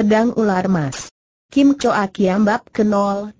Pedang Ular Mas. Kim Choa Kiam Bab ke 02.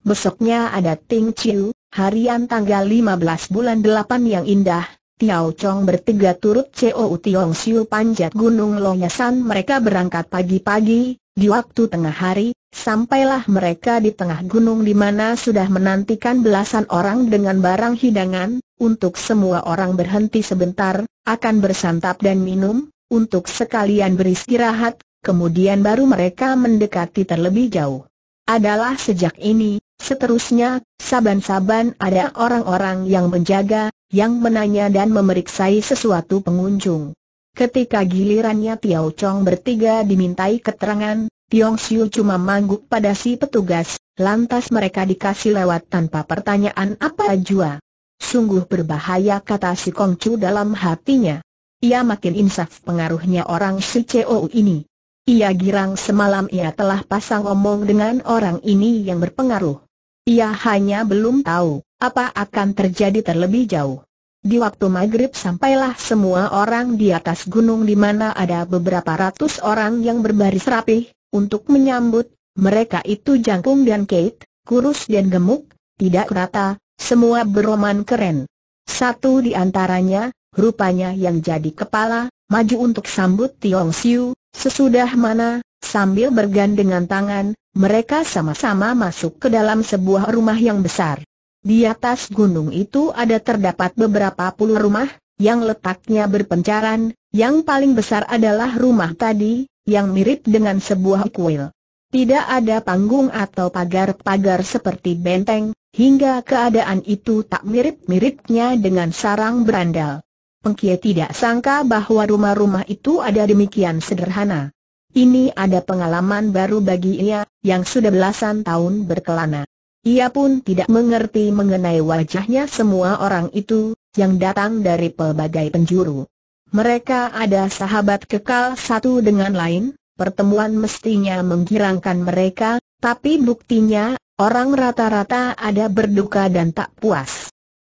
Besoknya ada Ting Chiu, harian tanggal 15 bulan 8 yang indah, Tiao Chong bertiga turut COU Tiong Siu panjat Gunung Longyasan mereka berangkat pagi-pagi, di waktu tengah hari, sampailah mereka di tengah gunung di mana sudah menantikan belasan orang dengan barang hidangan, untuk semua orang berhenti sebentar, akan bersantap dan minum, untuk sekalian beristirahat, kemudian baru mereka mendekati terlebih jauh. Adalah sejak ini, seterusnya, saban-saban ada orang-orang yang menjaga, yang menanya dan memeriksai sesuatu pengunjung. Ketika gilirannya Tiao Chong bertiga dimintai keterangan, Tiong Siu cuma mangguk pada si petugas, lantas mereka dikasih lewat tanpa pertanyaan apa jua. Sungguh berbahaya kata si Kong Chu dalam hatinya. Ia makin insaf pengaruhnya orang si CEO ini. Ia girang semalam ia telah pasang omong dengan orang ini yang berpengaruh. Ia hanya belum tahu apa akan terjadi terlebih jauh. Di waktu maghrib sampailah semua orang di atas gunung di mana ada beberapa ratus orang yang berbaris rapih, untuk menyambut, mereka itu jangkung dan Kate, kurus dan gemuk, tidak rata, semua beroman keren. Satu di antaranya, rupanya yang jadi kepala, maju untuk sambut Tiong Siu, Sesudah mana, sambil bergandengan tangan, mereka sama-sama masuk ke dalam sebuah rumah yang besar. Di atas gunung itu ada terdapat beberapa puluh rumah, yang letaknya berpencaran, yang paling besar adalah rumah tadi, yang mirip dengan sebuah kuil. Tidak ada panggung atau pagar-pagar seperti benteng, hingga keadaan itu tak mirip-miripnya dengan sarang berandal. Pengkie tidak sangka bahwa rumah-rumah itu ada demikian sederhana. Ini ada pengalaman baru bagi ia, yang sudah belasan tahun berkelana. Ia pun tidak mengerti mengenai wajahnya semua orang itu, yang datang dari pelbagai penjuru. Mereka ada sahabat kekal satu dengan lain, pertemuan mestinya menggirangkan mereka, tapi buktinya, orang rata-rata ada berduka dan tak puas.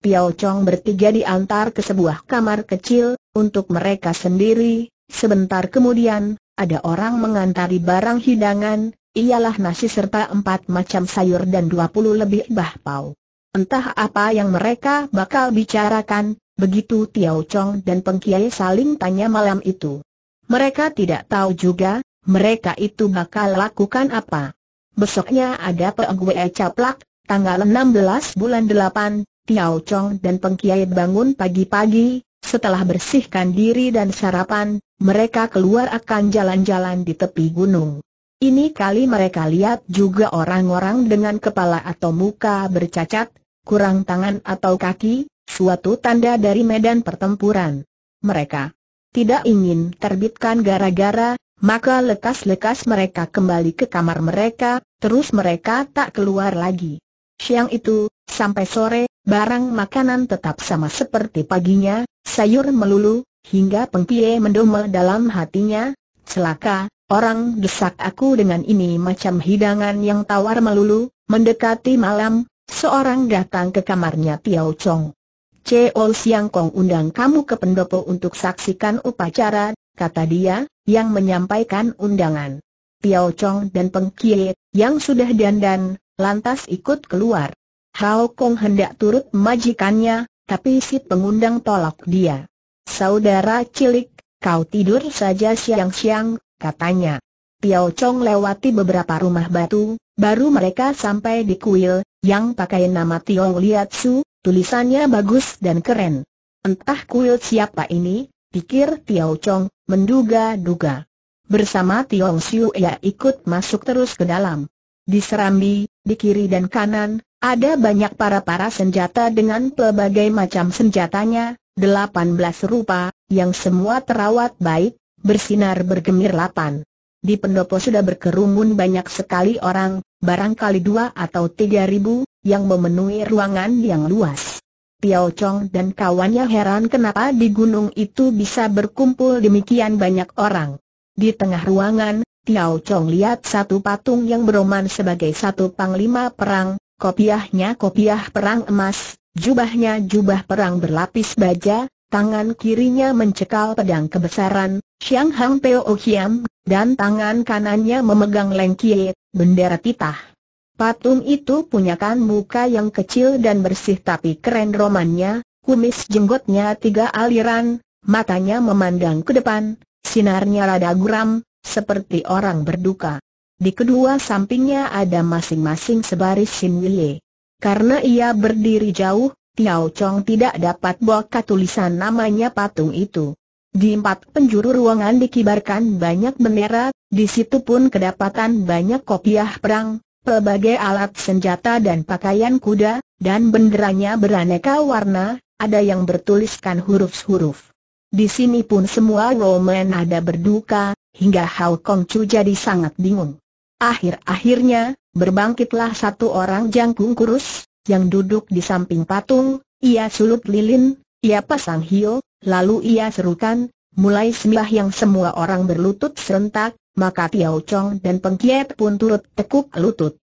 Piao Chong bertiga diantar ke sebuah kamar kecil, untuk mereka sendiri, sebentar kemudian, ada orang mengantari barang hidangan, ialah nasi serta empat macam sayur dan dua puluh lebih bahpau. Entah apa yang mereka bakal bicarakan, begitu Tiao Chong dan Pengkiai saling tanya malam itu. Mereka tidak tahu juga, mereka itu bakal lakukan apa. Besoknya ada Gwe Caplak, tanggal 16 bulan 8, Tiao Chong dan Pengkiai bangun pagi-pagi, setelah bersihkan diri dan sarapan, mereka keluar akan jalan-jalan di tepi gunung. Ini kali mereka lihat juga orang-orang dengan kepala atau muka bercacat, kurang tangan atau kaki, suatu tanda dari medan pertempuran. Mereka tidak ingin terbitkan gara-gara, maka lekas-lekas mereka kembali ke kamar mereka, terus mereka tak keluar lagi. Siang itu, sampai sore, Barang makanan tetap sama seperti paginya, sayur melulu, hingga pengpie mendomel dalam hatinya, celaka, orang desak aku dengan ini macam hidangan yang tawar melulu, mendekati malam, seorang datang ke kamarnya Tiao Chong. Cheol Siang Kong undang kamu ke pendopo untuk saksikan upacara, kata dia, yang menyampaikan undangan. Tiao Chong dan Peng Kie, yang sudah dandan, lantas ikut keluar. Hao Kong hendak turut majikannya, tapi si pengundang tolak dia. Saudara cilik, kau tidur saja siang-siang, katanya. Piao Chong lewati beberapa rumah batu, baru mereka sampai di kuil, yang pakai nama Tiong Liatsu, tulisannya bagus dan keren. Entah kuil siapa ini, pikir Piao Chong, menduga-duga. Bersama Tiong Siu ia ikut masuk terus ke dalam. Diserambi, di kiri dan kanan, ada banyak para-para senjata dengan pelbagai macam senjatanya, delapan belas rupa, yang semua terawat baik, bersinar lapan. Di pendopo sudah berkerumun banyak sekali orang, barangkali dua atau tiga ribu, yang memenuhi ruangan yang luas. Piao Chong dan kawannya heran kenapa di gunung itu bisa berkumpul demikian banyak orang. Di tengah ruangan, Tiao Chong lihat satu patung yang beroman sebagai satu panglima perang, kopiahnya kopiah perang emas, jubahnya jubah perang berlapis baja, tangan kirinya mencekal pedang kebesaran, Xiang Hang Peo Hiam, dan tangan kanannya memegang lengkie, bendera titah. Patung itu punyakan muka yang kecil dan bersih tapi keren romannya, kumis jenggotnya tiga aliran, matanya memandang ke depan, sinarnya rada guram, seperti orang berduka. Di kedua sampingnya ada masing-masing sebaris Sin Wille. Karena ia berdiri jauh, Tiao Chong tidak dapat baca tulisan namanya patung itu. Di empat penjuru ruangan dikibarkan banyak bendera, di situ pun kedapatan banyak kopiah perang, pelbagai alat senjata dan pakaian kuda, dan benderanya beraneka warna, ada yang bertuliskan huruf-huruf. Di sini pun semua Roman ada berduka, hingga Hao Kong Chu jadi sangat bingung. Akhir-akhirnya, berbangkitlah satu orang jangkung kurus, yang duduk di samping patung, ia sulut lilin, ia pasang hio, lalu ia serukan, mulai sembah yang semua orang berlutut serentak, maka Tiao Chong dan pengkiat pun turut tekuk lutut.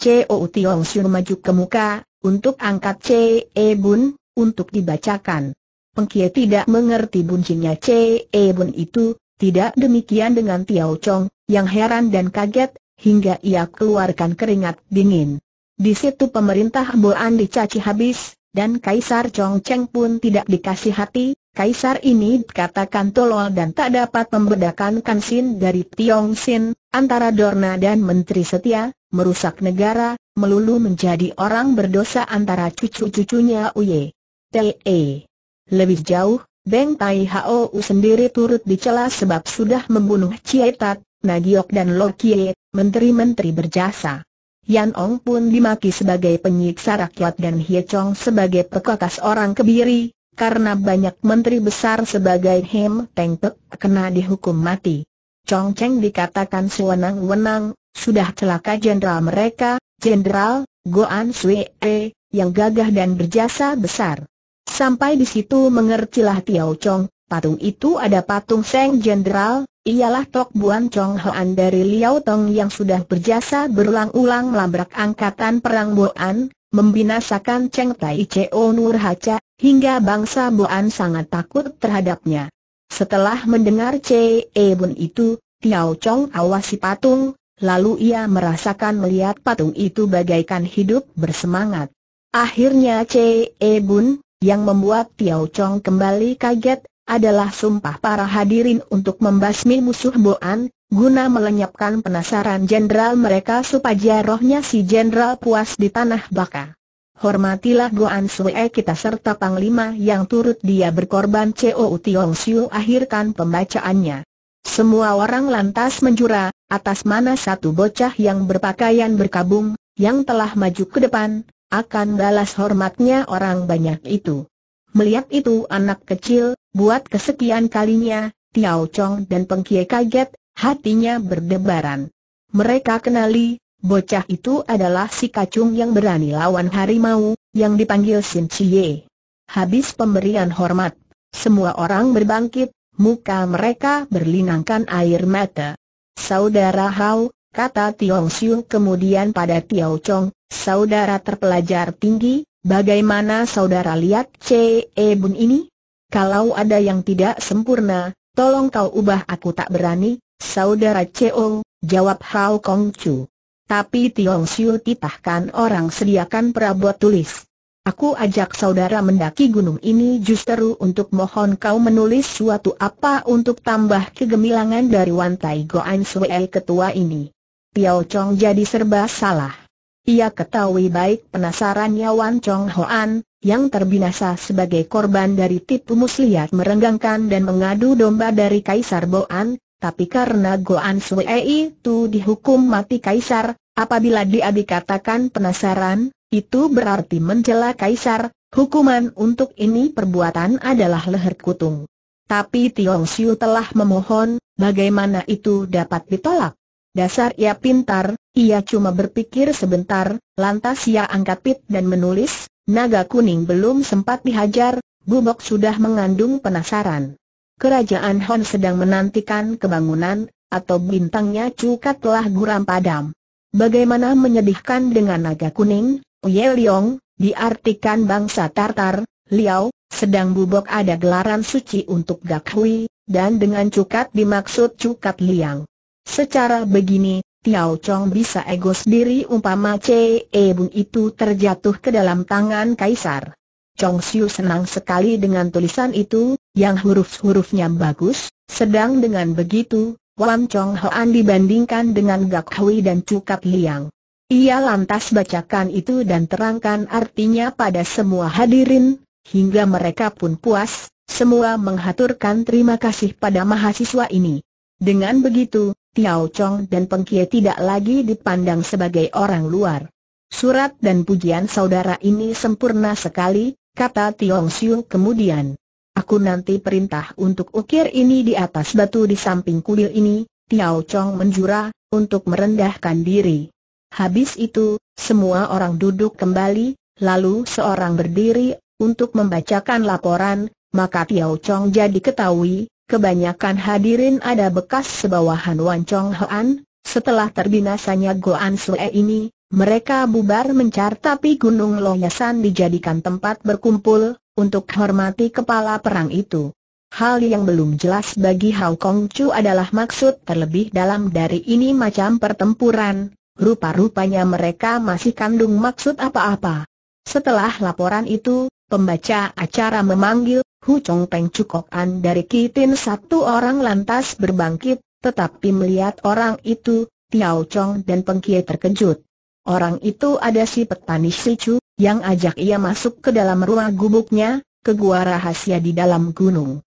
C.O. Tiong Xiu maju ke muka, untuk angkat C.E. Bun, untuk dibacakan. Pengkiat tidak mengerti buncinya C.E. Bun itu, tidak demikian dengan Tiao Chong, yang heran dan kaget, hingga ia keluarkan keringat dingin. Di situ pemerintah Boan dicaci habis, dan Kaisar Chong Cheng pun tidak dikasih hati, Kaisar ini dikatakan tolol dan tak dapat membedakan Kansin dari Tiong Sin, antara Dorna dan Menteri Setia, merusak negara, melulu menjadi orang berdosa antara cucu-cucunya Uye. T.E. Lebih jauh, Beng Tai Hou sendiri turut dicela sebab sudah membunuh Cietat. Nagiok dan Lokie, menteri-menteri berjasa. Yan Ong pun dimaki sebagai penyiksa rakyat dan Hie Chong sebagai pekakas orang kebiri, karena banyak menteri besar sebagai Hem Teng Pek kena dihukum mati. Chong Cheng dikatakan sewenang-wenang, sudah celaka jenderal mereka, jenderal, Goan Sui E, yang gagah dan berjasa besar. Sampai di situ mengertilah Tiao Chong, patung itu ada patung Seng Jenderal, ialah Tok Buan Chong Hoan dari Liao Tong yang sudah berjasa berulang-ulang melabrak angkatan perang Boan, membinasakan Cheng Tai Cheo Nur Haca, hingga bangsa Boan sangat takut terhadapnya. Setelah mendengar Ce e Bun itu, Tiao Chong awasi patung, lalu ia merasakan melihat patung itu bagaikan hidup bersemangat. Akhirnya Ce e Bun, yang membuat Tiao Chong kembali kaget, adalah sumpah para hadirin untuk membasmi musuh Boan, guna melenyapkan penasaran jenderal mereka supaya rohnya si jenderal puas di tanah baka. Hormatilah Goan Sue kita serta Panglima yang turut dia berkorban C.O. Tiong Siu akhirkan pembacaannya. Semua orang lantas menjura, atas mana satu bocah yang berpakaian berkabung, yang telah maju ke depan, akan balas hormatnya orang banyak itu. Melihat itu anak kecil, buat kesekian kalinya, Tiao Chong dan Peng Kie kaget, hatinya berdebaran. Mereka kenali, bocah itu adalah si kacung yang berani lawan harimau, yang dipanggil Sin Chie. Habis pemberian hormat, semua orang berbangkit, muka mereka berlinangkan air mata. Saudara Hao, kata Tiong Siu kemudian pada Tiao Chong, saudara terpelajar tinggi, Bagaimana saudara lihat C.E. Bun ini? Kalau ada yang tidak sempurna, tolong kau ubah aku tak berani, saudara C.O., jawab Hao Kong Chu. Tapi Tiong Siu titahkan orang sediakan perabot tulis. Aku ajak saudara mendaki gunung ini justru untuk mohon kau menulis suatu apa untuk tambah kegemilangan dari Wan Tai Goan Suei ketua ini. Piao Chong jadi serba salah. Ia ketahui baik penasarannya Wan Chong Hoan, yang terbinasa sebagai korban dari tipu muslihat merenggangkan dan mengadu domba dari Kaisar Boan, tapi karena Goan Ei itu dihukum mati Kaisar, apabila dia dikatakan penasaran, itu berarti mencela Kaisar, hukuman untuk ini perbuatan adalah leher kutung. Tapi Tiong Siu telah memohon, bagaimana itu dapat ditolak? Dasar ia pintar, ia cuma berpikir sebentar, lantas ia angkat pit dan menulis, naga kuning belum sempat dihajar, Bubok sudah mengandung penasaran. Kerajaan Hon sedang menantikan kebangunan, atau bintangnya cuka telah guram padam. Bagaimana menyedihkan dengan naga kuning, Ye Leong, diartikan bangsa Tartar, Liao, sedang Bubok ada gelaran suci untuk Gak Hui, dan dengan cukat dimaksud cukat liang. Secara begini, Tiao Chong bisa ego sendiri umpama e Bun itu terjatuh ke dalam tangan Kaisar. Chong Siu senang sekali dengan tulisan itu, yang huruf-hurufnya bagus, sedang dengan begitu, Wan Chong Hoan dibandingkan dengan Gak Hui dan Cukat Liang. Ia lantas bacakan itu dan terangkan artinya pada semua hadirin, hingga mereka pun puas, semua menghaturkan terima kasih pada mahasiswa ini. Dengan begitu, Tiao Chong dan Kie tidak lagi dipandang sebagai orang luar. Surat dan pujian saudara ini sempurna sekali, kata Tiong Siu kemudian. Aku nanti perintah untuk ukir ini di atas batu di samping kuil ini, Tiao Chong menjura, untuk merendahkan diri. Habis itu, semua orang duduk kembali, lalu seorang berdiri, untuk membacakan laporan, maka Tiao Chong jadi ketahui, Kebanyakan hadirin ada bekas sebawahan Wan Chong Hoan, setelah terbinasanya Goan Sue ini, mereka bubar mencar tapi Gunung Loyasan dijadikan tempat berkumpul, untuk hormati kepala perang itu. Hal yang belum jelas bagi Hao Kong Chu adalah maksud terlebih dalam dari ini macam pertempuran, rupa-rupanya mereka masih kandung maksud apa-apa. Setelah laporan itu, pembaca acara memanggil Hu Chong Peng cukokan dari Kitin satu orang lantas berbangkit, tetapi melihat orang itu, Tiao Chong dan Pengkie terkejut. Orang itu ada si petani Sichu, yang ajak ia masuk ke dalam ruang gubuknya, ke gua rahasia di dalam gunung.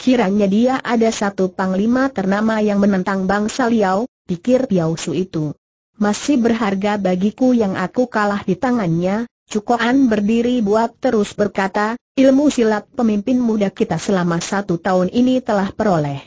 Kiranya dia ada satu panglima ternama yang menentang bangsa Liao, pikir Tiao Su itu. Masih berharga bagiku yang aku kalah di tangannya, Cukoan berdiri buat terus berkata, ilmu silat pemimpin muda kita selama satu tahun ini telah peroleh.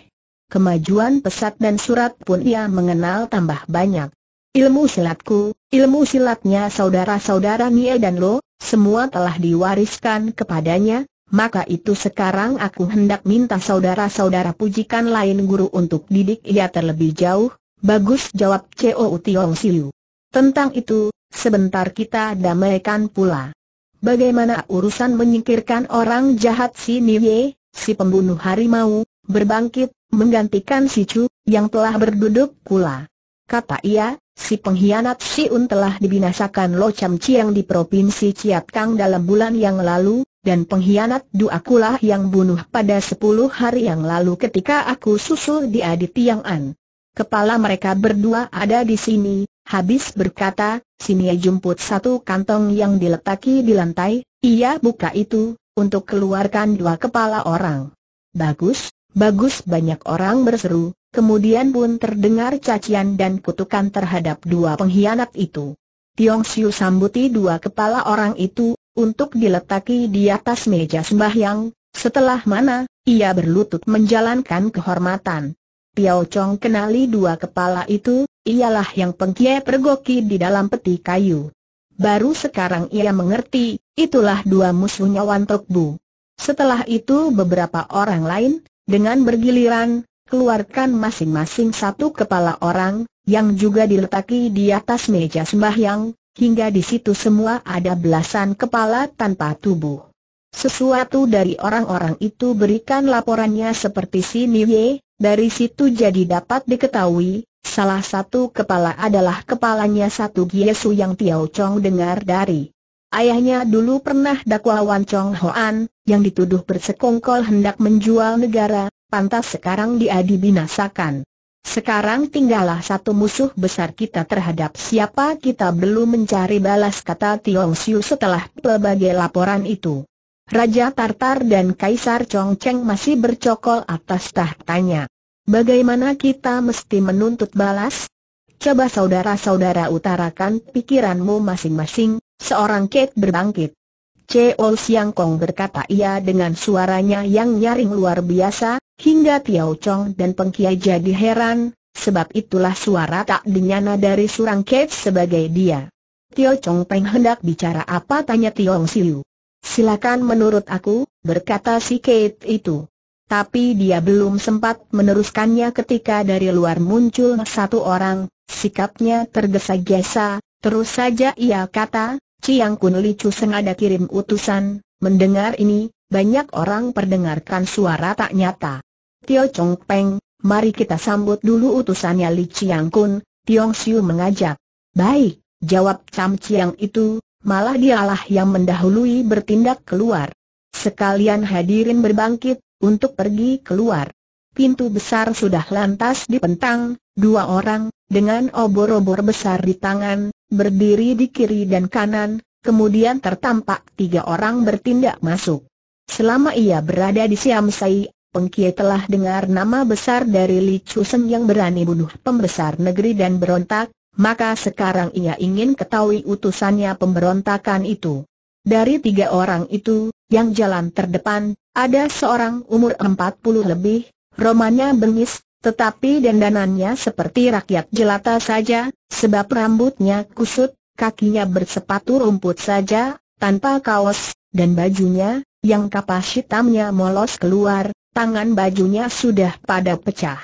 Kemajuan pesat dan surat pun ia mengenal tambah banyak. Ilmu silatku, ilmu silatnya saudara-saudara Nie dan Lo, semua telah diwariskan kepadanya, maka itu sekarang aku hendak minta saudara-saudara pujikan lain guru untuk didik ia terlebih jauh, bagus jawab Ceo Tiong Siu. Tentang itu, Sebentar kita damaikan pula. Bagaimana urusan menyingkirkan orang jahat si Niye, si pembunuh harimau, berbangkit, menggantikan si Chu, yang telah berduduk pula. Kata ia, si pengkhianat si Un telah dibinasakan Lo Cham Chiang di Provinsi Chiat Kang dalam bulan yang lalu, dan pengkhianat akulah yang bunuh pada sepuluh hari yang lalu ketika aku susul dia di An. Kepala mereka berdua ada di sini, Habis berkata, sini jemput satu kantong yang diletaki di lantai, ia buka itu, untuk keluarkan dua kepala orang. Bagus, bagus banyak orang berseru, kemudian pun terdengar cacian dan kutukan terhadap dua pengkhianat itu. Tiong Siu sambuti dua kepala orang itu, untuk diletaki di atas meja sembahyang, setelah mana, ia berlutut menjalankan kehormatan. Piao Chong kenali dua kepala itu, ialah yang pengkie pergoki di dalam peti kayu. Baru sekarang ia mengerti, itulah dua musuhnya Wantok Bu. Setelah itu beberapa orang lain, dengan bergiliran, keluarkan masing-masing satu kepala orang, yang juga diletaki di atas meja sembahyang, hingga di situ semua ada belasan kepala tanpa tubuh. Sesuatu dari orang-orang itu berikan laporannya seperti si ye? Dari situ jadi dapat diketahui, salah satu kepala adalah kepalanya satu Giesu yang Tiao Chong dengar dari Ayahnya dulu pernah dakwa Wan Chong Hoan, yang dituduh bersekongkol hendak menjual negara, pantas sekarang dia dibinasakan. Sekarang tinggallah satu musuh besar kita terhadap siapa kita belum mencari balas kata Tiong Siu setelah pelbagai laporan itu. Raja Tartar dan Kaisar Chongcheng masih bercokol atas tahtanya. Bagaimana kita mesti menuntut balas? Coba saudara-saudara utarakan pikiranmu masing-masing, seorang Kate berbangkit. Cheol Siang Kong berkata ia dengan suaranya yang nyaring luar biasa, hingga Tiao Chong dan Pengkiai jadi heran, sebab itulah suara tak dinyana dari surang Kate sebagai dia. Tiao Chong Peng hendak bicara apa tanya Tiong Siu. Silakan menurut aku, berkata si Kate itu. Tapi dia belum sempat meneruskannya ketika dari luar muncul satu orang, sikapnya tergesa-gesa, terus saja ia kata, Ciang Kun Li Chu sengaja kirim utusan, mendengar ini, banyak orang perdengarkan suara tak nyata. Tio Chong Peng, mari kita sambut dulu utusannya Li Ciang Kun, Tiong Siu mengajak. Baik, jawab Cam Ciang itu, malah dialah yang mendahului bertindak keluar. Sekalian hadirin berbangkit, untuk pergi keluar. Pintu besar sudah lantas dipentang, dua orang, dengan obor-obor besar di tangan, berdiri di kiri dan kanan, kemudian tertampak tiga orang bertindak masuk. Selama ia berada di Siam Sai, Pengkie telah dengar nama besar dari Li Chusen yang berani bunuh pembesar negeri dan berontak, maka sekarang ia ingin ketahui utusannya pemberontakan itu. Dari tiga orang itu, yang jalan terdepan, ada seorang umur 40 lebih, romannya bengis, tetapi dandanannya seperti rakyat jelata saja, sebab rambutnya kusut, kakinya bersepatu rumput saja, tanpa kaos, dan bajunya, yang kapas hitamnya molos keluar, tangan bajunya sudah pada pecah.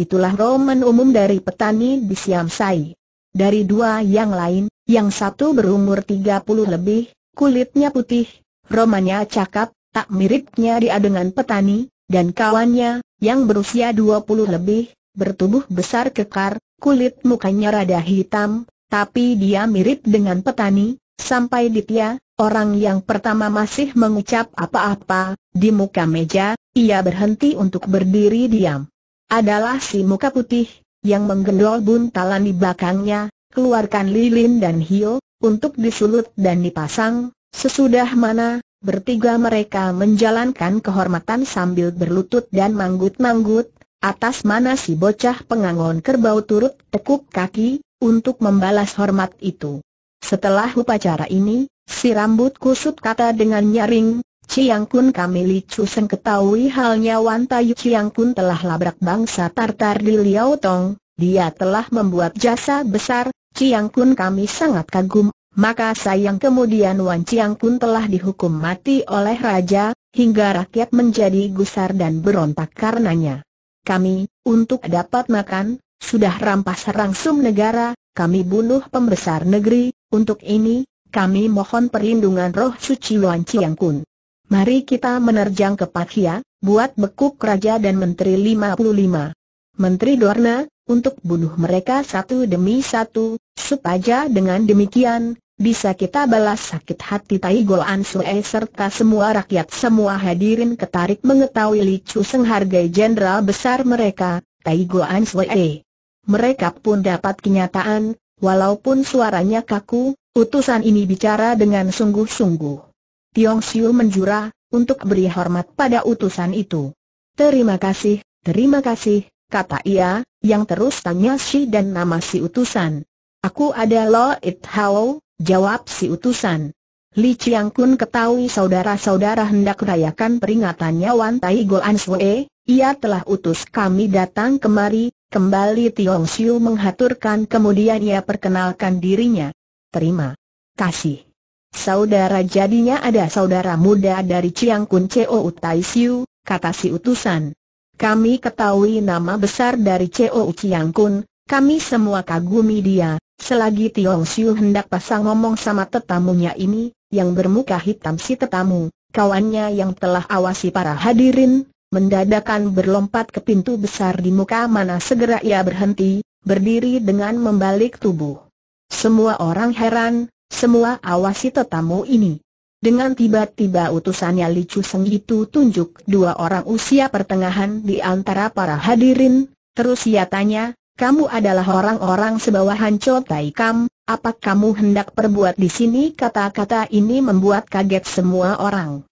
Itulah Roman umum dari petani di Siamsai. Dari dua yang lain, yang satu berumur 30 lebih, kulitnya putih, romannya cakap, tak miripnya dia dengan petani, dan kawannya, yang berusia 20 lebih, bertubuh besar kekar, kulit mukanya rada hitam, tapi dia mirip dengan petani, sampai di Ditya, orang yang pertama masih mengucap apa-apa, di muka meja, ia berhenti untuk berdiri diam. Adalah si muka putih, yang menggendol buntalan di belakangnya, keluarkan lilin dan hio, untuk disulut dan dipasang, sesudah mana, bertiga mereka menjalankan kehormatan sambil berlutut dan manggut-manggut, atas mana si bocah pengangon kerbau turut tekuk kaki, untuk membalas hormat itu. Setelah upacara ini, si rambut kusut kata dengan nyaring, Chiang Kun kami licu seng ketahui halnya Wan Tayu Chiang Kun telah labrak bangsa Tartar di Liao Tong, dia telah membuat jasa besar, Chiang Kun kami sangat kagum, maka sayang kemudian Wan Chiang Kun telah dihukum mati oleh raja, hingga rakyat menjadi gusar dan berontak karenanya. Kami, untuk dapat makan, sudah rampas rangsum negara, kami bunuh pembesar negeri, untuk ini, kami mohon perlindungan roh suci Wan Chiang Kun. Mari kita menerjang ke Pakia, buat bekuk Raja dan Menteri 55. Menteri Dorna, untuk bunuh mereka satu demi satu, supaya dengan demikian, bisa kita balas sakit hati Tai Gol Ansue serta semua rakyat semua hadirin ketarik mengetahui licu senghargai jenderal besar mereka, Tai Gol Ansue. Mereka pun dapat kenyataan, walaupun suaranya kaku, utusan ini bicara dengan sungguh-sungguh. Tiong Siu menjura, untuk beri hormat pada utusan itu. Terima kasih, terima kasih, kata ia, yang terus tanya si dan nama si utusan. Aku ada Lo It Hao, jawab si utusan. Li Chiang Kun ketahui saudara-saudara hendak rayakan peringatannya Wan Tai Goan Sue, ia telah utus kami datang kemari, kembali Tiong Siu menghaturkan kemudian ia perkenalkan dirinya. Terima kasih. Saudara jadinya ada saudara muda dari Chiang Kun Cheo Utai Siu, kata si utusan. Kami ketahui nama besar dari Cheo Chiang Kun, kami semua kagumi dia, selagi Tiong Siu hendak pasang ngomong sama tetamunya ini, yang bermuka hitam si tetamu, kawannya yang telah awasi para hadirin, mendadakan berlompat ke pintu besar di muka mana segera ia berhenti, berdiri dengan membalik tubuh. Semua orang heran, semua awasi tetamu ini. Dengan tiba-tiba utusannya Li Chu Seng itu tunjuk dua orang usia pertengahan di antara para hadirin, terus ia tanya, kamu adalah orang-orang sebawah Cho Tai Kam, apa kamu hendak perbuat di sini? Kata-kata ini membuat kaget semua orang.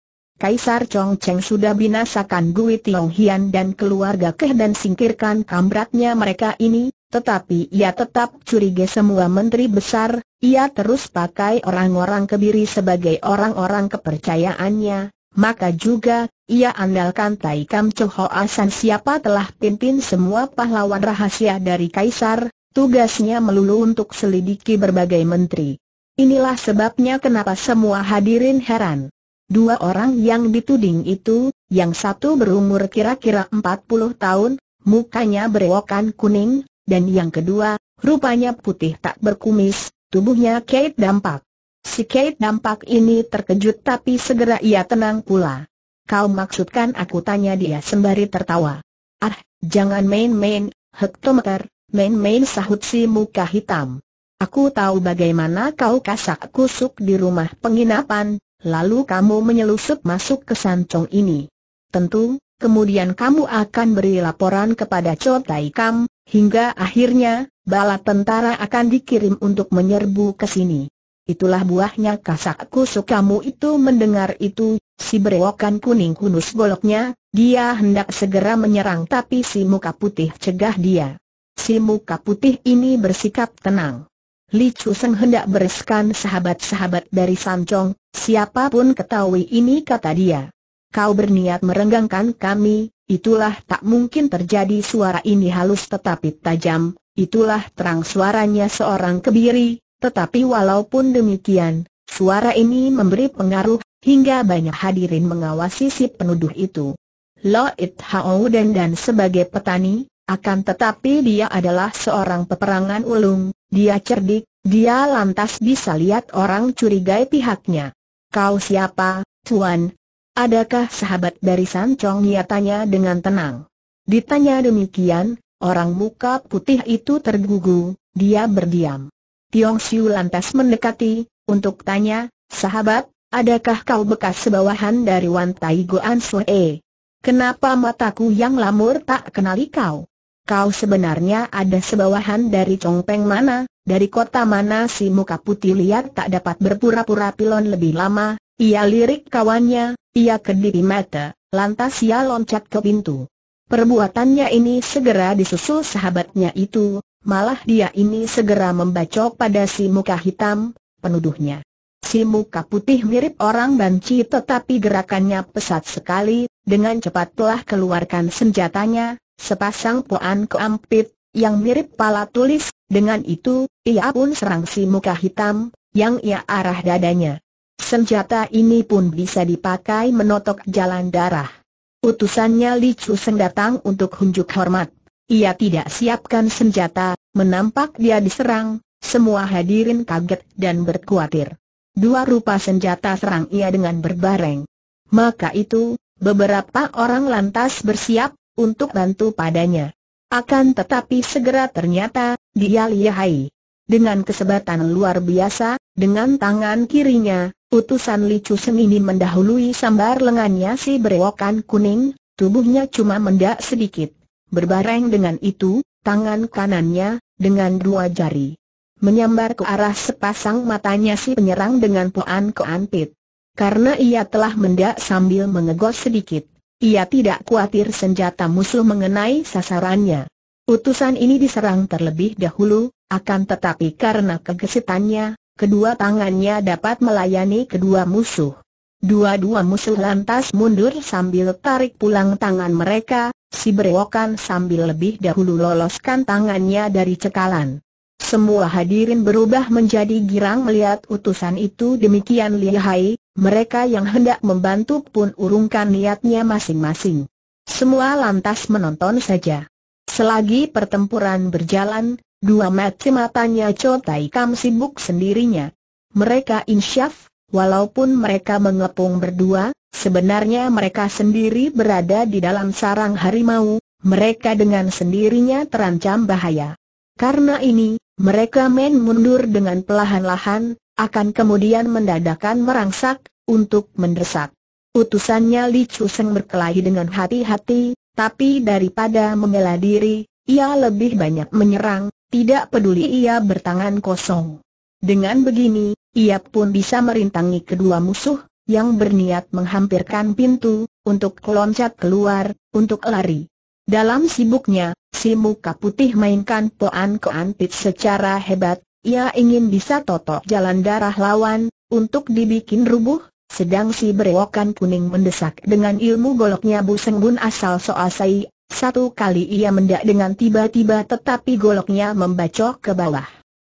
Kaisar Chong Cheng sudah binasakan Gui Tiong Hian dan keluarga Keh dan singkirkan kambratnya mereka ini, tetapi ia tetap curiga semua menteri besar, ia terus pakai orang-orang kebiri sebagai orang-orang kepercayaannya, maka juga, ia andalkan Tai Kam Cho Asan siapa telah pimpin semua pahlawan rahasia dari Kaisar, tugasnya melulu untuk selidiki berbagai menteri. Inilah sebabnya kenapa semua hadirin heran. Dua orang yang dituding itu, yang satu berumur kira-kira 40 tahun, mukanya berewokan kuning, dan yang kedua, rupanya putih tak berkumis, Tubuhnya Kate dampak. Si Kate dampak ini terkejut tapi segera ia tenang pula. Kau maksudkan aku tanya dia sembari tertawa. Ah, jangan main-main, hektometer, main-main sahut si muka hitam. Aku tahu bagaimana kau kasak kusuk di rumah penginapan, lalu kamu menyelusup masuk ke sancong ini. Tentu, kemudian kamu akan beri laporan kepada Cho Kam, hingga akhirnya, bala tentara akan dikirim untuk menyerbu ke sini. Itulah buahnya kasak kusuk kamu itu mendengar itu, si berewokan kuning kunus goloknya, dia hendak segera menyerang tapi si muka putih cegah dia. Si muka putih ini bersikap tenang. Li Chu Seng hendak bereskan sahabat-sahabat dari Chong. siapapun ketahui ini kata dia. Kau berniat merenggangkan kami, Itulah tak mungkin terjadi suara ini halus tetapi tajam, itulah terang suaranya seorang kebiri, tetapi walaupun demikian, suara ini memberi pengaruh, hingga banyak hadirin mengawasi si penuduh itu. Loit Hao dan dan sebagai petani, akan tetapi dia adalah seorang peperangan ulung, dia cerdik, dia lantas bisa lihat orang curigai pihaknya. Kau siapa, Tuan, Adakah sahabat dari San Chong tanya dengan tenang? Ditanya demikian, orang muka putih itu tergugu, dia berdiam. Tiong Siu lantas mendekati, untuk tanya, sahabat, adakah kau bekas sebawahan dari Wan Tai Goan Soe? Kenapa mataku yang lamur tak kenali kau? kau sebenarnya ada sebawahan dari Peng mana, dari kota mana si muka putih lihat tak dapat berpura-pura pilon lebih lama, ia lirik kawannya, ia kediri mata, lantas ia loncat ke pintu. Perbuatannya ini segera disusul sahabatnya itu, malah dia ini segera membacok pada si muka hitam, penuduhnya. Si muka putih mirip orang banci tetapi gerakannya pesat sekali, dengan cepat telah keluarkan senjatanya, sepasang poan keampit, yang mirip pala tulis, dengan itu, ia pun serang si muka hitam, yang ia arah dadanya. Senjata ini pun bisa dipakai menotok jalan darah. Utusannya Li Chu Seng datang untuk hunjuk hormat. Ia tidak siapkan senjata, menampak dia diserang, semua hadirin kaget dan berkuatir. Dua rupa senjata serang ia dengan berbareng. Maka itu, beberapa orang lantas bersiap untuk bantu padanya. Akan tetapi segera ternyata, dia lihai. Dengan kesebatan luar biasa, dengan tangan kirinya, utusan licu seng ini mendahului sambar lengannya si berewokan kuning, tubuhnya cuma mendak sedikit. Berbareng dengan itu, tangan kanannya, dengan dua jari menyambar ke arah sepasang matanya si penyerang dengan puan keantip. Karena ia telah mendak sambil mengegos sedikit, ia tidak khawatir senjata musuh mengenai sasarannya. Utusan ini diserang terlebih dahulu, akan tetapi karena kegesitannya, kedua tangannya dapat melayani kedua musuh. Dua-dua musuh lantas mundur sambil tarik pulang tangan mereka, si berewokan sambil lebih dahulu loloskan tangannya dari cekalan. Semua hadirin berubah menjadi girang melihat utusan itu demikian lihai, mereka yang hendak membantu pun urungkan niatnya masing-masing. Semua lantas menonton saja. Selagi pertempuran berjalan, dua mata matanya Cotai Kam sibuk sendirinya. Mereka insyaf, walaupun mereka mengepung berdua, sebenarnya mereka sendiri berada di dalam sarang harimau, mereka dengan sendirinya terancam bahaya. Karena ini, mereka men mundur dengan pelahan-lahan, akan kemudian mendadakan merangsak, untuk mendesak. Utusannya Li Seng berkelahi dengan hati-hati, tapi daripada membela diri, ia lebih banyak menyerang, tidak peduli ia bertangan kosong. Dengan begini, ia pun bisa merintangi kedua musuh, yang berniat menghampirkan pintu, untuk loncat keluar, untuk lari. Dalam sibuknya, si muka putih mainkan poan keantit Pit secara hebat, ia ingin bisa totok jalan darah lawan, untuk dibikin rubuh, sedang si berewokan kuning mendesak dengan ilmu goloknya Bu Senggun asal soasai, satu kali ia mendak dengan tiba-tiba tetapi goloknya membacok ke bawah.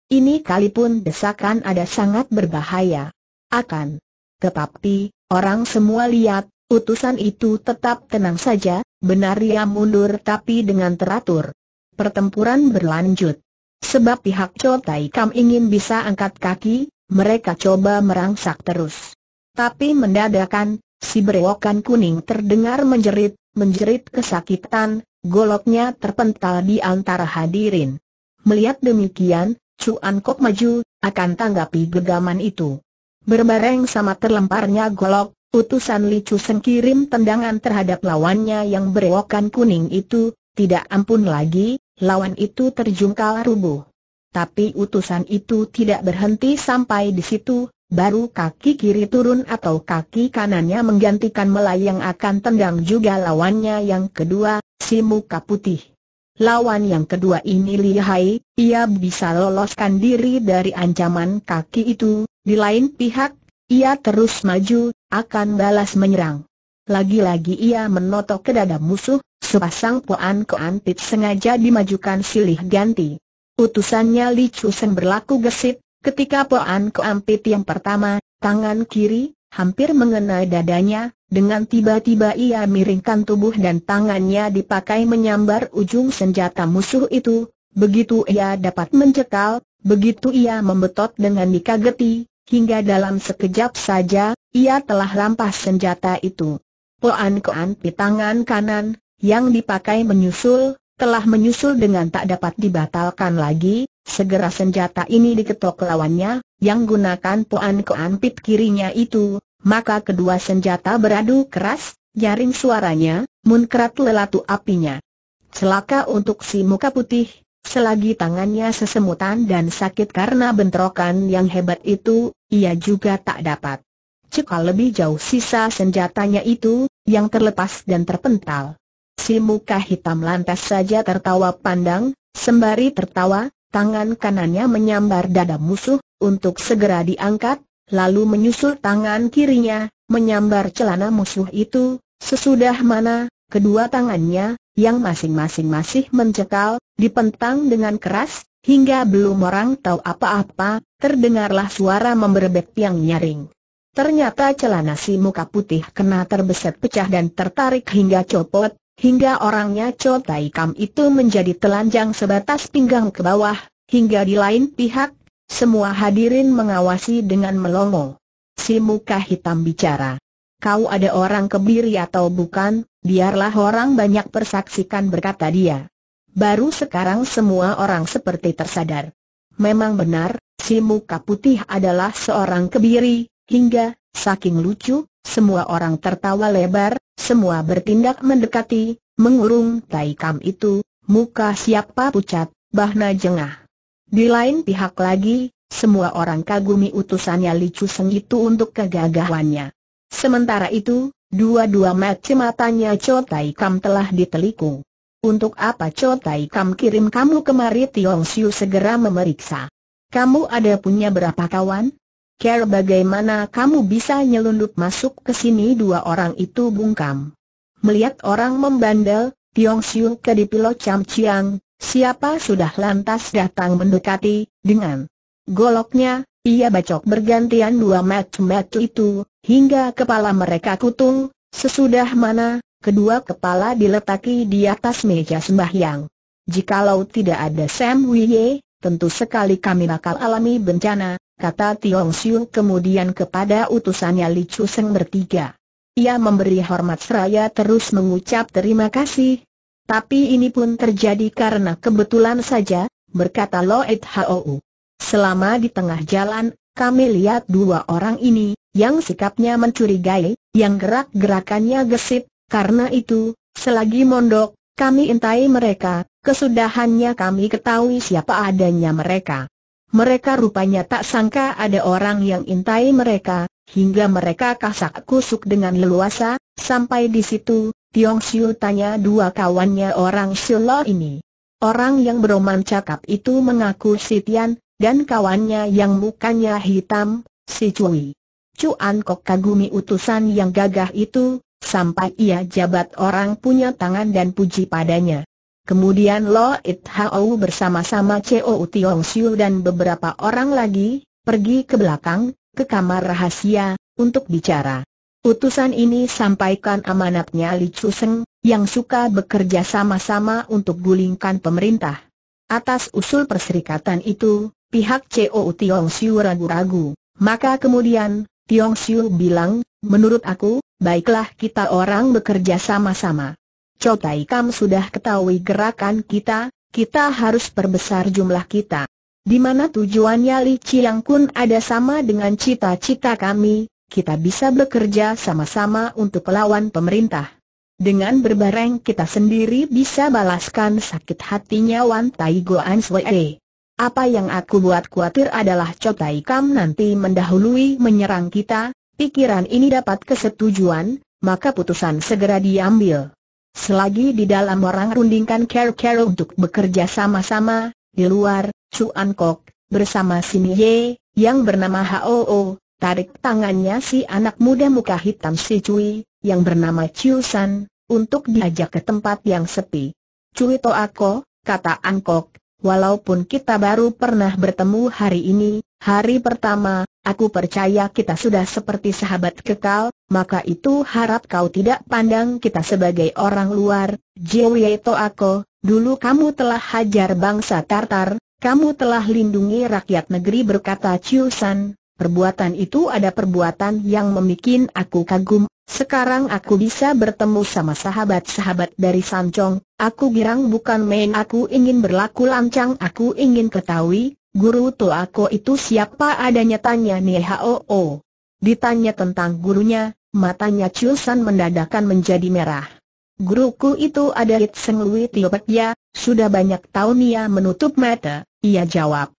Ini kali pun desakan ada sangat berbahaya. Akan. Tetapi, orang semua lihat, Utusan itu tetap tenang saja, benar ia mundur tapi dengan teratur. Pertempuran berlanjut. Sebab pihak Cotai Kam ingin bisa angkat kaki, mereka coba merangsak terus. Tapi mendadakan, si berewokan kuning terdengar menjerit, menjerit kesakitan, goloknya terpental di antara hadirin. Melihat demikian, Chu Kok maju, akan tanggapi gegaman itu. Berbareng sama terlemparnya golok, Utusan Li Seng kirim tendangan terhadap lawannya yang berewokan kuning itu, tidak ampun lagi, lawan itu terjungkal rubuh. Tapi utusan itu tidak berhenti sampai di situ, baru kaki kiri turun atau kaki kanannya menggantikan melayang akan tendang juga lawannya yang kedua, si muka putih. Lawan yang kedua ini lihai, ia bisa loloskan diri dari ancaman kaki itu, di lain pihak, ia terus maju, akan balas menyerang. Lagi-lagi ia menotok ke dada musuh, sepasang poan keantit sengaja dimajukan silih ganti. Utusannya Li Seng berlaku gesit, ketika poan keantit yang pertama, tangan kiri, hampir mengenai dadanya, dengan tiba-tiba ia miringkan tubuh dan tangannya dipakai menyambar ujung senjata musuh itu, begitu ia dapat mencekal, begitu ia membetot dengan dikageti, Hingga dalam sekejap saja, ia telah rampas senjata itu. Poan Koan di tangan kanan, yang dipakai menyusul, telah menyusul dengan tak dapat dibatalkan lagi, segera senjata ini diketok lawannya, yang gunakan Poan Koan Pit kirinya itu, maka kedua senjata beradu keras, jaring suaranya, munkrat lelatu apinya. Celaka untuk si muka putih, selagi tangannya sesemutan dan sakit karena bentrokan yang hebat itu, ia juga tak dapat cekal lebih jauh sisa senjatanya itu, yang terlepas dan terpental. Si muka hitam lantas saja tertawa pandang, sembari tertawa, tangan kanannya menyambar dada musuh, untuk segera diangkat, lalu menyusul tangan kirinya, menyambar celana musuh itu, sesudah mana, kedua tangannya, yang masing-masing masih mencekal, dipentang dengan keras, Hingga belum orang tahu apa-apa, terdengarlah suara memberebek yang nyaring. Ternyata celana si muka putih kena terbeset pecah dan tertarik hingga copot, hingga orangnya copet ikam itu menjadi telanjang sebatas pinggang ke bawah, hingga di lain pihak, semua hadirin mengawasi dengan melongo. Si muka hitam bicara. Kau ada orang kebiri atau bukan, biarlah orang banyak persaksikan berkata dia. Baru sekarang semua orang seperti tersadar. Memang benar, si muka putih adalah seorang kebiri, hingga, saking lucu, semua orang tertawa lebar, semua bertindak mendekati, mengurung tai kam itu, muka siapa pucat, bahna jengah. Di lain pihak lagi, semua orang kagumi utusannya Licu Seng itu untuk kegagahannya. Sementara itu, dua-dua mata matanya Cho Tai Kam telah ditelikung. Untuk apa Cho Tai Kam kirim kamu kemari Tiong Siu segera memeriksa. Kamu ada punya berapa kawan? Care bagaimana kamu bisa nyelundup masuk ke sini dua orang itu bungkam. Melihat orang membandel, Tiong Siu kedipilo Cam Chiang, siapa sudah lantas datang mendekati, dengan goloknya, ia bacok bergantian dua match-match itu, hingga kepala mereka kutung, sesudah mana, kedua kepala diletaki di atas meja sembahyang. Jikalau tidak ada Sam Wiye, tentu sekali kami bakal alami bencana, kata Tiong Siu kemudian kepada utusannya Li Chu Seng bertiga. Ia memberi hormat seraya terus mengucap terima kasih. Tapi ini pun terjadi karena kebetulan saja, berkata Loet Hou. Selama di tengah jalan, kami lihat dua orang ini, yang sikapnya mencurigai, yang gerak-gerakannya gesit, karena itu, selagi mondok, kami intai mereka, kesudahannya kami ketahui siapa adanya mereka. Mereka rupanya tak sangka ada orang yang intai mereka, hingga mereka kasak kusuk dengan leluasa, sampai di situ, Tiong Siu tanya dua kawannya orang Silo ini. Orang yang beroman cakap itu mengaku si Tian, dan kawannya yang mukanya hitam, si Cui. Cuan Kok kagumi utusan yang gagah itu, Sampai ia jabat orang punya tangan dan puji padanya. Kemudian Lo It Hao bersama-sama CEO Tiong Siu dan beberapa orang lagi, pergi ke belakang, ke kamar rahasia, untuk bicara. Utusan ini sampaikan amanatnya Li Chuseng, yang suka bekerja sama-sama untuk gulingkan pemerintah. Atas usul perserikatan itu, pihak CEO Tiong Siu ragu-ragu. Maka kemudian, Tiong Siu bilang, Menurut aku, baiklah kita orang bekerja sama-sama. Cotai Kam sudah ketahui gerakan kita, kita harus perbesar jumlah kita. Di mana tujuannya Li Chiang Kun ada sama dengan cita-cita kami, kita bisa bekerja sama-sama untuk melawan pemerintah. Dengan berbareng kita sendiri bisa balaskan sakit hatinya Wan Tai Goan Swee. Apa yang aku buat khawatir adalah Cotai Kam nanti mendahului menyerang kita, pikiran ini dapat kesetujuan, maka putusan segera diambil. Selagi di dalam orang rundingkan care-care untuk bekerja sama-sama, di luar, An Kok, bersama Sin Ye, yang bernama HOO, tarik tangannya si anak muda muka hitam si Cui, yang bernama Chiu San, untuk diajak ke tempat yang sepi. Cui to Ako, kata Kok, Walaupun kita baru pernah bertemu hari ini, hari pertama, aku percaya kita sudah seperti sahabat kekal, maka itu harap kau tidak pandang kita sebagai orang luar, Jiwieto Ako, dulu kamu telah hajar bangsa Tartar, kamu telah lindungi rakyat negeri berkata San, perbuatan itu ada perbuatan yang memikin aku kagum, sekarang aku bisa bertemu sama sahabat-sahabat dari Sancong, Aku girang bukan main aku ingin berlaku lancang aku ingin ketahui, guru aku itu siapa adanya tanya O. Ditanya tentang gurunya, matanya Chusan mendadakan menjadi merah. Guruku itu ada It Seng Lui ya, sudah banyak tahun ia menutup mata, ia jawab.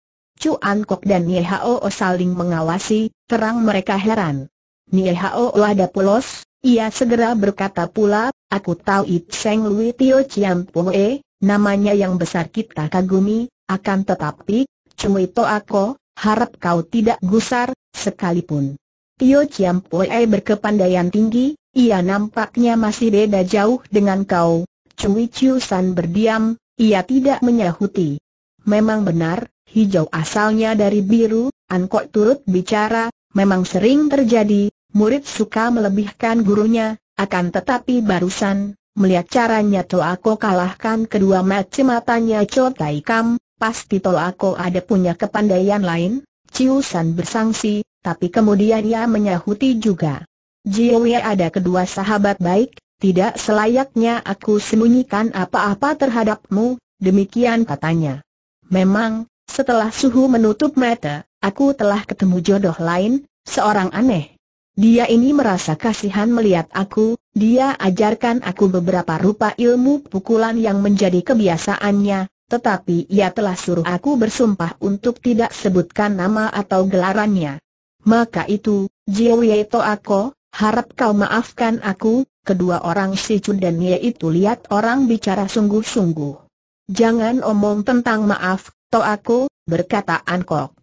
An Kok dan Nye Hao saling mengawasi, terang mereka heran. Nye Hao ada pulos. Ia segera berkata pula, aku tahu It Seng Lui Tio Chiam E, namanya yang besar kita kagumi, akan tetapi, Cui To Ako, harap kau tidak gusar, sekalipun. Tio Chiam E berkepandaian tinggi, ia nampaknya masih beda jauh dengan kau. Cui Chiu San berdiam, ia tidak menyahuti. Memang benar, hijau asalnya dari biru, Ankok turut bicara, memang sering terjadi, murid suka melebihkan gurunya, akan tetapi barusan, melihat caranya Toako kalahkan kedua macam matanya Cho Tai Kam, pasti Toako ada punya kepandaian lain, Ciu San bersangsi, tapi kemudian ia menyahuti juga. Jiwe ada kedua sahabat baik, tidak selayaknya aku sembunyikan apa-apa terhadapmu, demikian katanya. Memang, setelah suhu menutup mata, aku telah ketemu jodoh lain, seorang aneh, dia ini merasa kasihan melihat aku, dia ajarkan aku beberapa rupa ilmu pukulan yang menjadi kebiasaannya, tetapi ia telah suruh aku bersumpah untuk tidak sebutkan nama atau gelarannya. Maka itu, Jiwieto aku, harap kau maafkan aku, kedua orang si Chun dan itu lihat orang bicara sungguh-sungguh. Jangan omong tentang maaf, to aku, berkata Ankok.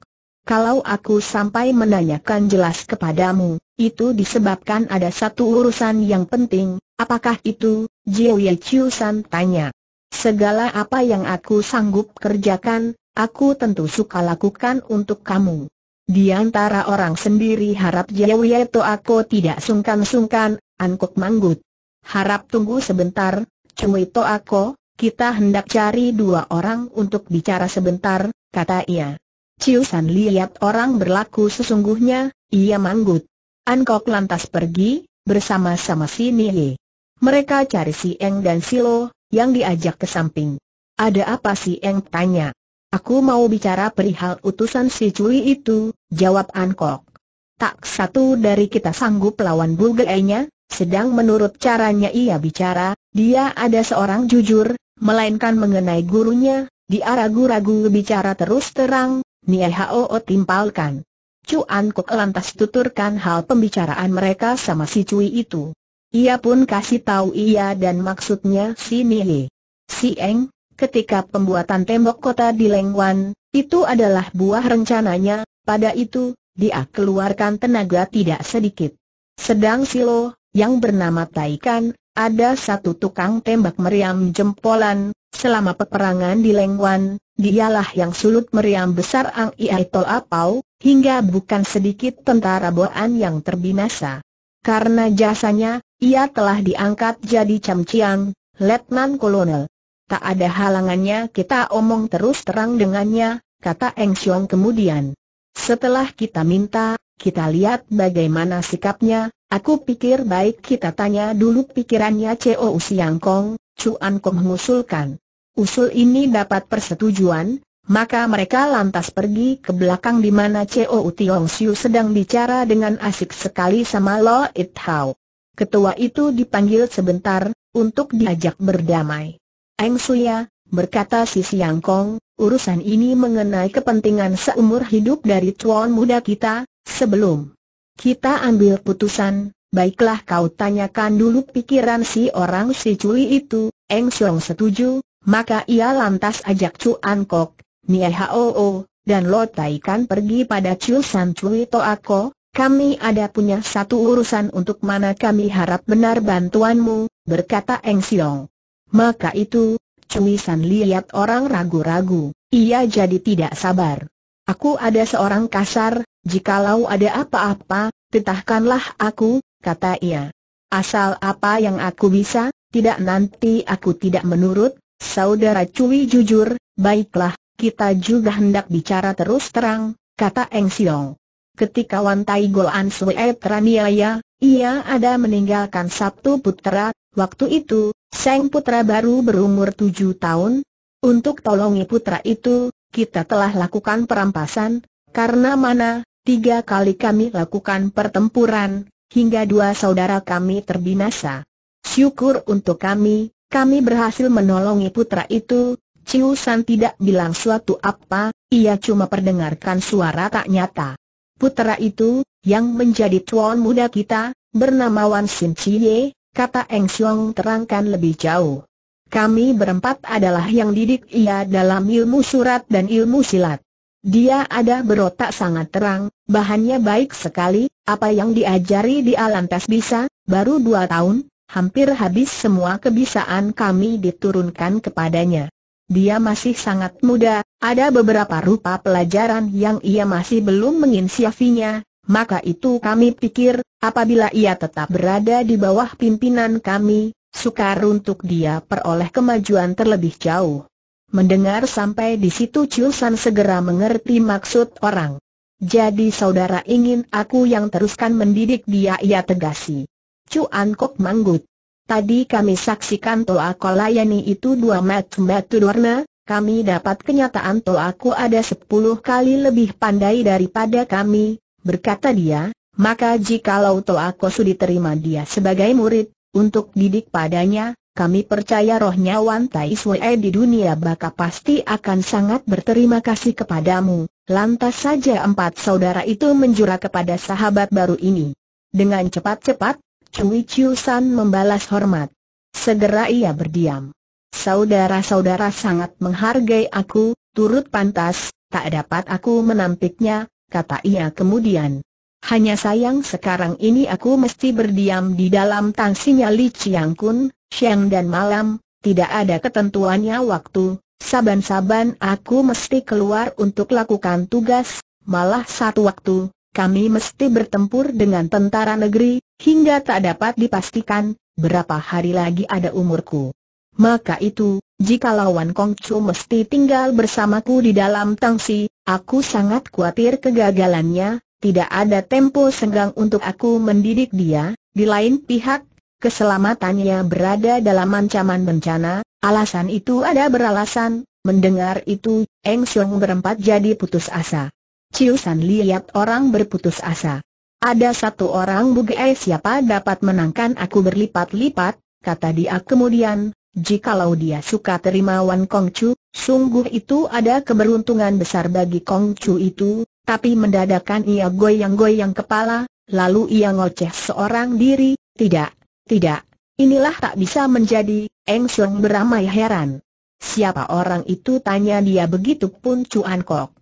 Kalau aku sampai menanyakan jelas kepadamu, itu disebabkan ada satu urusan yang penting, apakah itu, Jiu Ye Chiu San tanya. Segala apa yang aku sanggup kerjakan, aku tentu suka lakukan untuk kamu. Di antara orang sendiri harap Jiu Ye To aku tidak sungkan-sungkan, Ankok Manggut. Harap tunggu sebentar, Cui To aku, kita hendak cari dua orang untuk bicara sebentar, kata ia. Ciu San lihat orang berlaku sesungguhnya, ia manggut. Ankok lantas pergi, bersama-sama si Nihe. Mereka cari si Eng dan Silo, yang diajak ke samping. Ada apa si Eng tanya? Aku mau bicara perihal utusan si Cui itu, jawab Ankok. Tak satu dari kita sanggup lawan bulgainya, sedang menurut caranya ia bicara, dia ada seorang jujur, melainkan mengenai gurunya, dia ragu-ragu bicara terus terang, Nie Hao timpalkan. Cuan Kok lantas tuturkan hal pembicaraan mereka sama si Cui itu. Ia pun kasih tahu ia dan maksudnya si Nie. Si Eng, ketika pembuatan tembok kota di Lengwan, itu adalah buah rencananya, pada itu, dia keluarkan tenaga tidak sedikit. Sedang Silo, yang bernama Taikan, ada satu tukang tembak meriam jempolan, selama peperangan di Lengwan, Dialah yang sulut meriam besar Ang Iai Tol Apau, hingga bukan sedikit tentara Boan yang terbinasa. Karena jasanya, ia telah diangkat jadi camciang, letnan kolonel. Tak ada halangannya kita omong terus terang dengannya, kata Eng Xiong kemudian. Setelah kita minta, kita lihat bagaimana sikapnya, aku pikir baik kita tanya dulu pikirannya Chou Siang Kong, Chuan Kong mengusulkan usul ini dapat persetujuan, maka mereka lantas pergi ke belakang di mana Cao Tiong Siu sedang bicara dengan asik sekali sama Lo It Hao. Ketua itu dipanggil sebentar, untuk diajak berdamai. Eng Suya, berkata si Siang Kong, urusan ini mengenai kepentingan seumur hidup dari tuan muda kita, sebelum kita ambil putusan, baiklah kau tanyakan dulu pikiran si orang si Cui itu, Eng Siong setuju, maka ia lantas ajak Chu An Kok, Nie Hao, dan Lo Tai Kan pergi pada Chu San Cui To Ako, kami ada punya satu urusan untuk mana kami harap benar bantuanmu, berkata Eng Siong. Maka itu, Cui San lihat orang ragu-ragu, ia jadi tidak sabar. Aku ada seorang kasar, jikalau ada apa-apa, titahkanlah aku, kata ia. Asal apa yang aku bisa, tidak nanti aku tidak menurut, Saudara Cui jujur, baiklah, kita juga hendak bicara terus terang, kata Eng Siong. Ketika Wan Tai Go An teraniaya, ia ada meninggalkan Sabtu putra. waktu itu, sang putra baru berumur tujuh tahun. Untuk tolongi putra itu, kita telah lakukan perampasan, karena mana, tiga kali kami lakukan pertempuran, hingga dua saudara kami terbinasa. Syukur untuk kami, kami berhasil menolongi putra itu, Ciu San tidak bilang suatu apa, ia cuma perdengarkan suara tak nyata. Putra itu, yang menjadi tuan muda kita, bernama Wan Sim Chie, kata Eng Siong terangkan lebih jauh. Kami berempat adalah yang didik ia dalam ilmu surat dan ilmu silat. Dia ada berotak sangat terang, bahannya baik sekali, apa yang diajari di alantas bisa, baru dua tahun, hampir habis semua kebisaan kami diturunkan kepadanya. Dia masih sangat muda, ada beberapa rupa pelajaran yang ia masih belum menginsiafinya, maka itu kami pikir, apabila ia tetap berada di bawah pimpinan kami, sukar untuk dia peroleh kemajuan terlebih jauh. Mendengar sampai di situ Chiusan segera mengerti maksud orang. Jadi saudara ingin aku yang teruskan mendidik dia ia tegasi. Cuan Kok manggut. Tadi kami saksikan Toa Kolayani itu dua matu-matu warna, kami dapat kenyataan Toa Ko ada sepuluh kali lebih pandai daripada kami, berkata dia, maka jikalau Toa Ko sudi terima dia sebagai murid, untuk didik padanya, kami percaya rohnya Wan Tai Sue di dunia baka pasti akan sangat berterima kasih kepadamu. Lantas saja empat saudara itu menjura kepada sahabat baru ini. Dengan cepat-cepat, Cui Chiu San membalas hormat. Segera ia berdiam. Saudara-saudara sangat menghargai aku, turut pantas, tak dapat aku menampiknya, kata ia kemudian. Hanya sayang sekarang ini aku mesti berdiam di dalam tangsinya Li Chiang Kun, siang dan malam, tidak ada ketentuannya waktu, saban-saban aku mesti keluar untuk lakukan tugas, malah satu waktu, kami mesti bertempur dengan tentara negeri, hingga tak dapat dipastikan, berapa hari lagi ada umurku. Maka itu, jika lawan Kong Chu mesti tinggal bersamaku di dalam tangsi, aku sangat khawatir kegagalannya, tidak ada tempo senggang untuk aku mendidik dia, di lain pihak, keselamatannya berada dalam ancaman bencana, alasan itu ada beralasan, mendengar itu, Eng Siong berempat jadi putus asa. Ciusan lihat orang berputus asa. Ada satu orang bugai siapa dapat menangkan aku berlipat-lipat, kata dia kemudian, jikalau dia suka terima Wan Kong Chu, sungguh itu ada keberuntungan besar bagi Kong Chu itu, tapi mendadakan ia goyang-goyang kepala, lalu ia ngoceh seorang diri, tidak, tidak, inilah tak bisa menjadi, Eng beramai heran. Siapa orang itu tanya dia begitu pun Kok.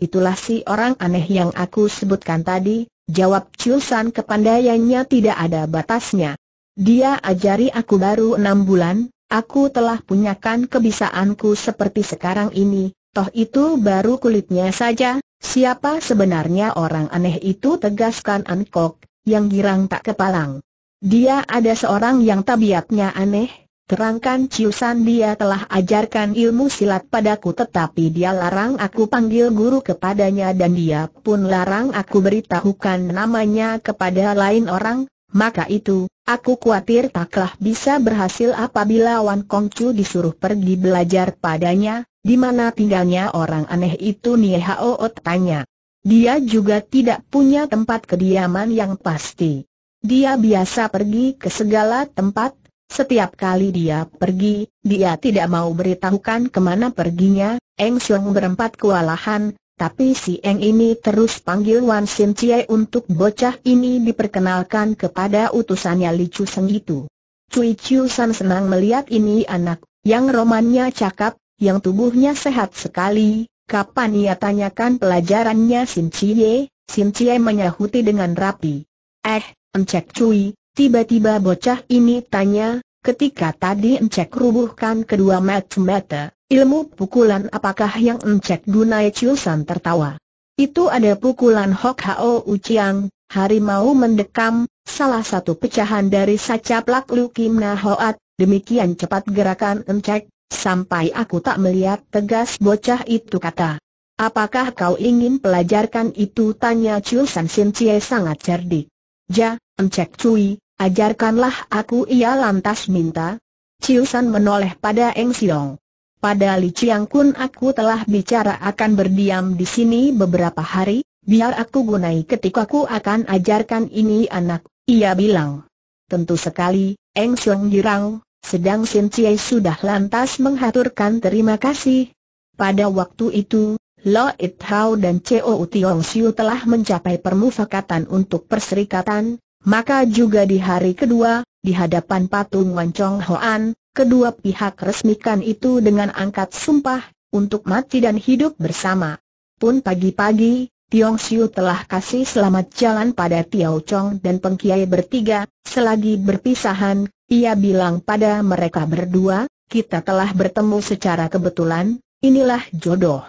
Itulah si orang aneh yang aku sebutkan tadi, jawab Chulsan kepandaiannya tidak ada batasnya. Dia ajari aku baru enam bulan, aku telah punyakan kebisaanku seperti sekarang ini, toh itu baru kulitnya saja, siapa sebenarnya orang aneh itu tegaskan Ankok, yang girang tak kepalang. Dia ada seorang yang tabiatnya aneh, Terangkan Ciusan dia telah ajarkan ilmu silat padaku tetapi dia larang aku panggil guru kepadanya dan dia pun larang aku beritahukan namanya kepada lain orang, maka itu, aku khawatir taklah bisa berhasil apabila Wan Kong Chu disuruh pergi belajar padanya, di mana tinggalnya orang aneh itu Nie Hao tanya. Dia juga tidak punya tempat kediaman yang pasti. Dia biasa pergi ke segala tempat setiap kali dia pergi, dia tidak mau beritahukan kemana perginya, Eng Xiong berempat kewalahan, tapi si Eng ini terus panggil Wan Sim Chie untuk bocah ini diperkenalkan kepada utusannya Li Chu Seng itu. Cui Chiu San senang melihat ini anak, yang romannya cakap, yang tubuhnya sehat sekali, kapan ia tanyakan pelajarannya Sim Chie, Sim Chie menyahuti dengan rapi. Eh, Encek Cui, Tiba-tiba bocah ini tanya, ketika tadi Encek rubuhkan kedua mata-mata, ilmu pukulan apakah yang Encek gunai Chiusan tertawa. Itu ada pukulan Hok Hao Uciang, harimau mendekam, salah satu pecahan dari sacaplak Lukim Nahoat, demikian cepat gerakan Encek, sampai aku tak melihat tegas bocah itu kata. Apakah kau ingin pelajarkan itu? Tanya Chiusan Sin Cie sangat cerdik. Ja, Encek Cui, ajarkanlah aku ia lantas minta. Ciusan menoleh pada Eng Siong. Pada Li Chiang Kun aku telah bicara akan berdiam di sini beberapa hari, biar aku gunai ketika aku akan ajarkan ini anak, ia bilang. Tentu sekali, Eng Siong girang, sedang Sin Chie sudah lantas menghaturkan terima kasih. Pada waktu itu, Lo It Hao dan Cheo Tiong Siu telah mencapai permufakatan untuk perserikatan, maka juga di hari kedua, di hadapan patung Wan Chong Hoan, kedua pihak resmikan itu dengan angkat sumpah, untuk mati dan hidup bersama. Pun pagi-pagi, Tiong Siu telah kasih selamat jalan pada Tiao Chong dan Pengkiai bertiga, selagi berpisahan, ia bilang pada mereka berdua, kita telah bertemu secara kebetulan, inilah jodoh.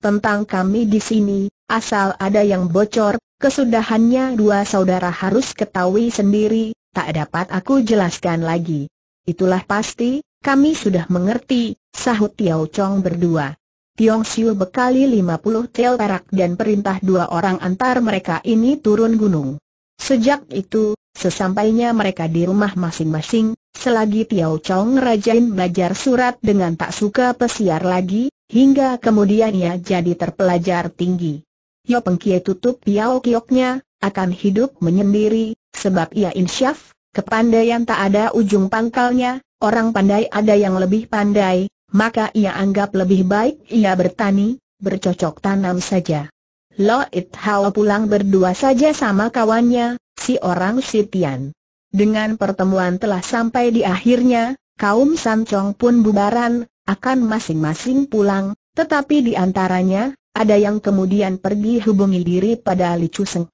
Tentang kami di sini, asal ada yang bocor, Kesudahannya dua saudara harus ketahui sendiri, tak dapat aku jelaskan lagi. Itulah pasti, kami sudah mengerti, sahut Tiao Chong berdua. Tiong Siu bekali 50 tel perak dan perintah dua orang antar mereka ini turun gunung. Sejak itu, sesampainya mereka di rumah masing-masing, selagi Tiao Chong rajin belajar surat dengan tak suka pesiar lagi, hingga kemudian ia jadi terpelajar tinggi. Yo Pengkie tutup piao kioknya, akan hidup menyendiri, sebab ia insyaf, kepandaian tak ada ujung pangkalnya, orang pandai ada yang lebih pandai, maka ia anggap lebih baik ia bertani, bercocok tanam saja. Lo It Hao pulang berdua saja sama kawannya, si orang Sitian. Dengan pertemuan telah sampai di akhirnya, kaum Sancong pun bubaran, akan masing-masing pulang, tetapi di antaranya, ada yang kemudian pergi hubungi diri pada Li Chuseng.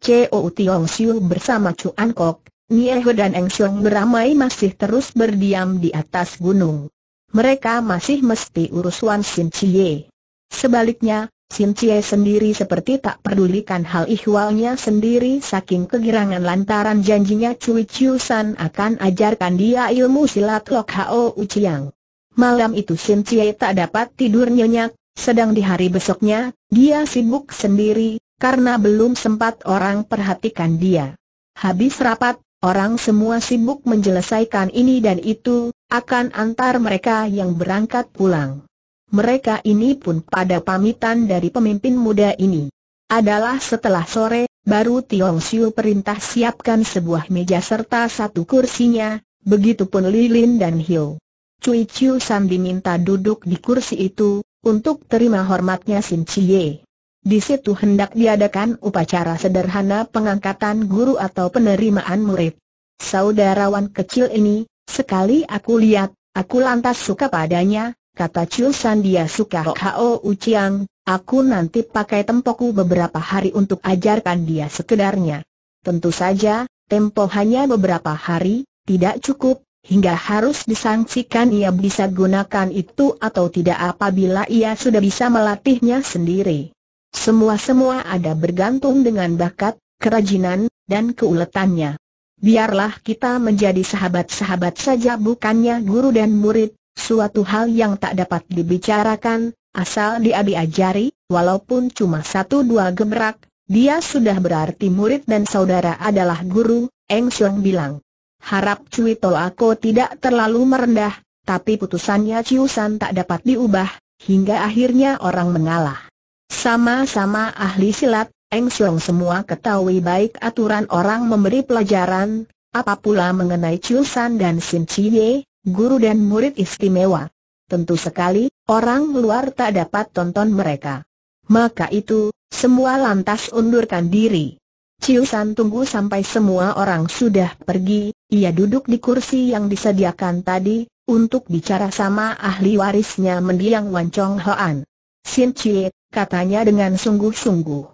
COU Tiong Siu bersama Chuan Kok, Nieho dan Eng Siong beramai masih terus berdiam di atas gunung. Mereka masih mesti urus Wan Sin Chie. Sebaliknya, Sin Chie sendiri seperti tak pedulikan hal ihwalnya sendiri saking kegirangan lantaran janjinya Cui San akan ajarkan dia ilmu silat Lok Hao Uchiang. Malam itu Sin Chie tak dapat tidur nyenyak, sedang di hari besoknya, dia sibuk sendiri, karena belum sempat orang perhatikan dia. Habis rapat, orang semua sibuk menjelaskan ini dan itu, akan antar mereka yang berangkat pulang. Mereka ini pun pada pamitan dari pemimpin muda ini. Adalah setelah sore, baru Tiong Siu perintah siapkan sebuah meja serta satu kursinya, begitu pun Lilin dan Hiu. Cui Chiu San diminta duduk di kursi itu, untuk terima hormatnya Sim Chie. Di situ hendak diadakan upacara sederhana pengangkatan guru atau penerimaan murid. Saudarawan kecil ini, sekali aku lihat, aku lantas suka padanya, kata Chiu San dia suka Hao Uciang, aku nanti pakai tempoku beberapa hari untuk ajarkan dia sekedarnya. Tentu saja, tempo hanya beberapa hari, tidak cukup, hingga harus disangsikan ia bisa gunakan itu atau tidak apabila ia sudah bisa melatihnya sendiri. Semua-semua ada bergantung dengan bakat, kerajinan, dan keuletannya. Biarlah kita menjadi sahabat-sahabat saja bukannya guru dan murid, suatu hal yang tak dapat dibicarakan, asal dia diajari, walaupun cuma satu dua gebrak, dia sudah berarti murid dan saudara adalah guru, Eng Xiong bilang. Harap Cui aku tidak terlalu merendah, tapi putusannya Ciusan tak dapat diubah, hingga akhirnya orang mengalah. Sama-sama ahli silat, Eng Siong semua ketahui baik aturan orang memberi pelajaran, Apapula pula mengenai Ciusan dan Sin Chie, guru dan murid istimewa. Tentu sekali, orang luar tak dapat tonton mereka. Maka itu, semua lantas undurkan diri. Ciu San tunggu sampai semua orang sudah pergi, ia duduk di kursi yang disediakan tadi, untuk bicara sama ahli warisnya mendiang Wan Chong Hoan. Sin Cie, katanya dengan sungguh-sungguh.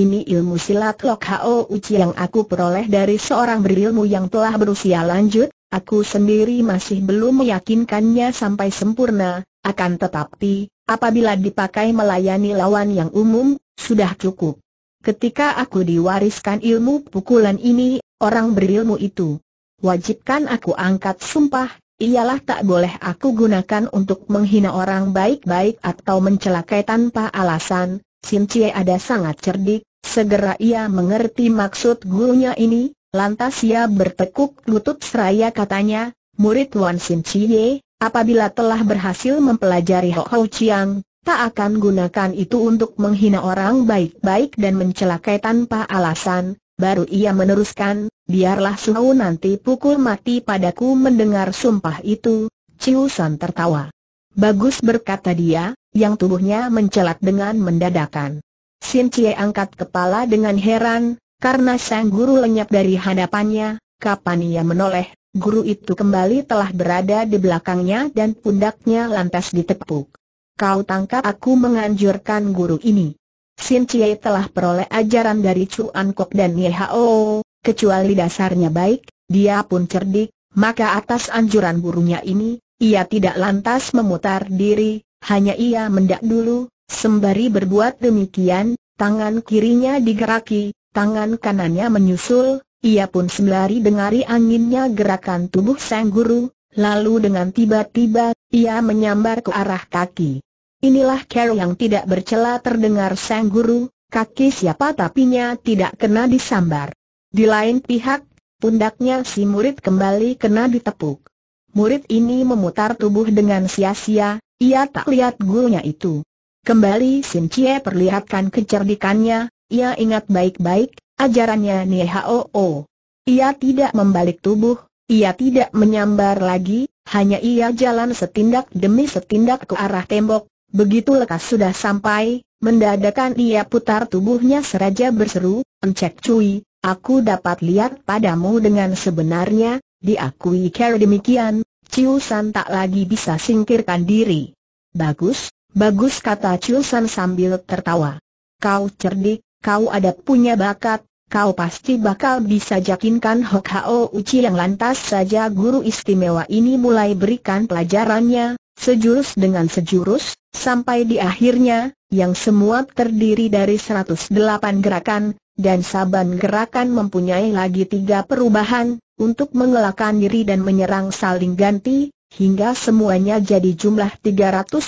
Ini ilmu silat Lok Hao Uci yang aku peroleh dari seorang berilmu yang telah berusia lanjut, aku sendiri masih belum meyakinkannya sampai sempurna, akan tetapi, apabila dipakai melayani lawan yang umum, sudah cukup. Ketika aku diwariskan ilmu pukulan ini, orang berilmu itu wajibkan aku angkat sumpah, ialah tak boleh aku gunakan untuk menghina orang baik-baik atau mencelakai tanpa alasan. Sim Cie ada sangat cerdik, segera ia mengerti maksud gurunya ini, lantas ia bertekuk lutut seraya katanya, murid Wan Sim Cie, Apabila telah berhasil mempelajari Ho Ho Chiang, tak akan gunakan itu untuk menghina orang baik-baik dan mencelakai tanpa alasan, Baru ia meneruskan, biarlah Suhu nanti pukul mati padaku mendengar sumpah itu, Ciu San tertawa. Bagus berkata dia, yang tubuhnya mencelat dengan mendadakan. Sin Cie angkat kepala dengan heran, karena sang guru lenyap dari hadapannya, kapan ia menoleh, guru itu kembali telah berada di belakangnya dan pundaknya lantas ditepuk kau tangkap aku menganjurkan guru ini. Sin Chie telah peroleh ajaran dari Chu Kok dan Ye Hao, kecuali dasarnya baik, dia pun cerdik, maka atas anjuran gurunya ini, ia tidak lantas memutar diri, hanya ia mendak dulu, sembari berbuat demikian, tangan kirinya digeraki, tangan kanannya menyusul, ia pun sembari dengari anginnya gerakan tubuh sang guru, lalu dengan tiba-tiba, ia menyambar ke arah kaki. Inilah Carol yang tidak bercela terdengar sang guru, kaki siapa tapinya tidak kena disambar. Di lain pihak, pundaknya si murid kembali kena ditepuk. Murid ini memutar tubuh dengan sia-sia, ia tak lihat gurunya itu. Kembali Sin Chie perlihatkan kecerdikannya, ia ingat baik-baik, ajarannya Nie Hao. Ia tidak membalik tubuh, ia tidak menyambar lagi, hanya ia jalan setindak demi setindak ke arah tembok, Begitu lekas sudah sampai, mendadakan ia putar tubuhnya seraja berseru, Encek Cui, aku dapat lihat padamu dengan sebenarnya, diakui cara demikian, Ciusan tak lagi bisa singkirkan diri. Bagus, bagus kata San sambil tertawa. Kau cerdik, kau ada punya bakat, kau pasti bakal bisa jakinkan Hok Hao Uci yang lantas saja guru istimewa ini mulai berikan pelajarannya, sejurus dengan sejurus, sampai di akhirnya, yang semua terdiri dari 108 gerakan, dan saban gerakan mempunyai lagi tiga perubahan, untuk mengelakkan diri dan menyerang saling ganti, hingga semuanya jadi jumlah 324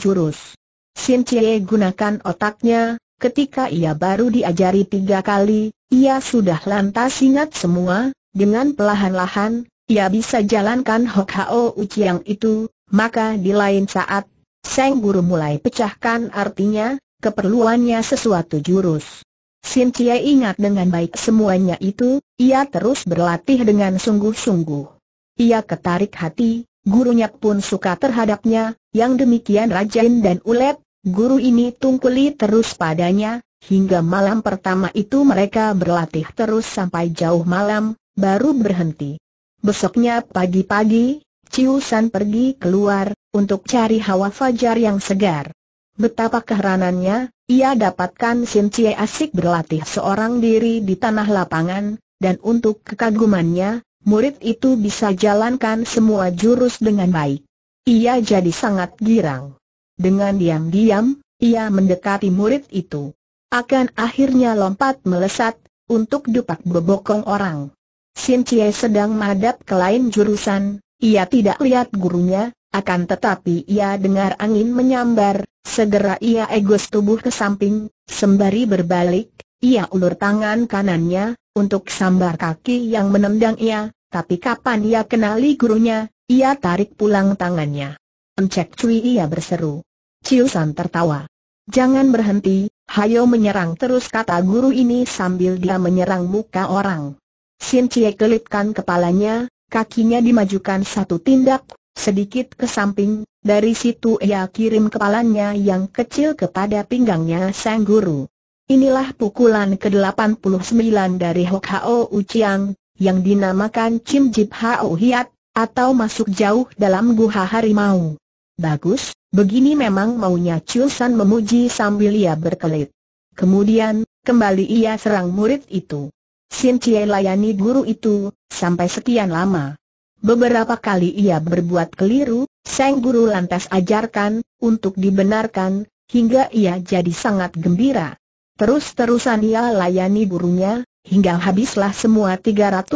jurus. Sin Cie gunakan otaknya, Ketika ia baru diajari tiga kali, ia sudah lantas ingat semua, dengan pelahan-lahan, ia bisa jalankan Hok Hao Uciang itu, maka di lain saat, Seng Guru mulai pecahkan artinya, keperluannya sesuatu jurus. Sin Cia ingat dengan baik semuanya itu, ia terus berlatih dengan sungguh-sungguh. Ia ketarik hati, gurunya pun suka terhadapnya, yang demikian rajin dan ulet, Guru ini tungkuli terus padanya, hingga malam pertama itu mereka berlatih terus sampai jauh malam, baru berhenti. Besoknya pagi-pagi, Ciusan pergi keluar, untuk cari hawa fajar yang segar. Betapa keheranannya, ia dapatkan Sin Cie asik berlatih seorang diri di tanah lapangan, dan untuk kekagumannya, murid itu bisa jalankan semua jurus dengan baik. Ia jadi sangat girang. Dengan diam-diam, ia mendekati murid itu. Akan akhirnya lompat melesat, untuk dupak bebokong orang. Sin Cie sedang menghadap ke lain jurusan, ia tidak lihat gurunya, akan tetapi ia dengar angin menyambar, segera ia egos tubuh ke samping, sembari berbalik, ia ulur tangan kanannya, untuk sambar kaki yang menendang ia, tapi kapan ia kenali gurunya, ia tarik pulang tangannya. Encek cuy ia berseru. Ciusan tertawa. Jangan berhenti, hayo menyerang terus kata guru ini sambil dia menyerang muka orang. Sin Cie kelipkan kepalanya, kakinya dimajukan satu tindak, sedikit ke samping, dari situ ia kirim kepalanya yang kecil kepada pinggangnya sang guru. Inilah pukulan ke-89 dari Hok Hao Uciang, yang dinamakan Chim Jip Hao Hiat, atau masuk jauh dalam guha harimau. Bagus, Begini memang maunya Chulsan memuji sambil ia berkelit. Kemudian, kembali ia serang murid itu. Sin Chie layani guru itu, sampai sekian lama. Beberapa kali ia berbuat keliru, Sang Guru lantas ajarkan, untuk dibenarkan, hingga ia jadi sangat gembira. Terus-terusan ia layani gurunya, hingga habislah semua 324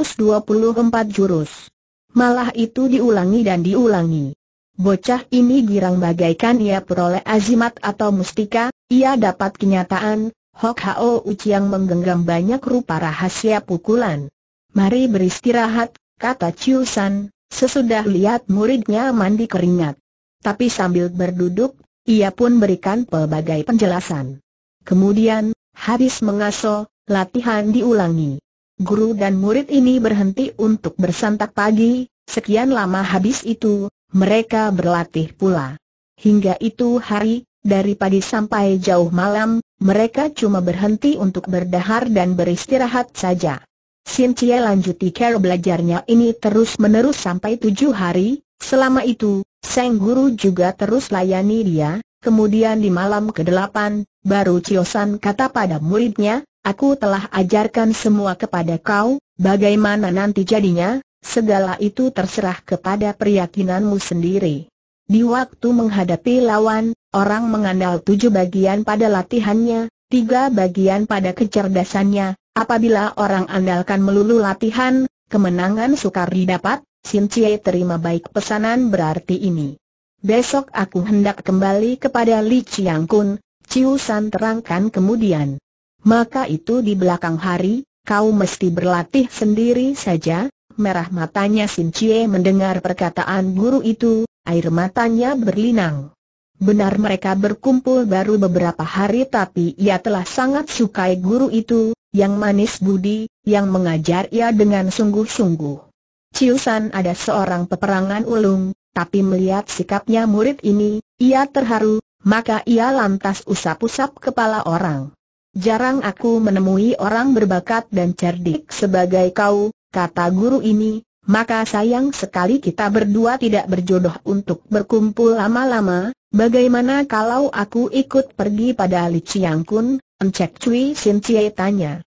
jurus. Malah itu diulangi dan diulangi. Bocah ini girang bagaikan ia peroleh azimat atau mustika, ia dapat kenyataan, Hok Hao yang menggenggam banyak rupa rahasia pukulan. Mari beristirahat, kata Chiu San, sesudah lihat muridnya mandi keringat. Tapi sambil berduduk, ia pun berikan pelbagai penjelasan. Kemudian, habis mengaso, latihan diulangi. Guru dan murid ini berhenti untuk bersantap pagi, sekian lama habis itu, mereka berlatih pula. Hingga itu hari, dari pagi sampai jauh malam, mereka cuma berhenti untuk berdahar dan beristirahat saja. Cie lanjuti care belajarnya ini terus-menerus sampai tujuh hari, selama itu, Sang Guru juga terus layani dia, kemudian di malam ke-8, baru Ciosan kata pada muridnya, aku telah ajarkan semua kepada kau, bagaimana nanti jadinya, Segala itu terserah kepada keyakinanmu sendiri. Di waktu menghadapi lawan, orang mengandal tujuh bagian pada latihannya, tiga bagian pada kecerdasannya. Apabila orang andalkan melulu latihan, kemenangan sukar didapat, Sin Cie terima baik pesanan berarti ini. Besok aku hendak kembali kepada Li Chiang Kun, Ciu San terangkan kemudian. Maka itu di belakang hari, kau mesti berlatih sendiri saja, merah matanya Sin Chie mendengar perkataan guru itu, air matanya berlinang. Benar mereka berkumpul baru beberapa hari tapi ia telah sangat sukai guru itu, yang manis budi, yang mengajar ia dengan sungguh-sungguh. Ciusan ada seorang peperangan ulung, tapi melihat sikapnya murid ini, ia terharu, maka ia lantas usap-usap kepala orang. Jarang aku menemui orang berbakat dan cerdik sebagai kau, kata guru ini, maka sayang sekali kita berdua tidak berjodoh untuk berkumpul lama-lama, bagaimana kalau aku ikut pergi pada Li Chiang Kun, Encek Cui Sin Cie tanya.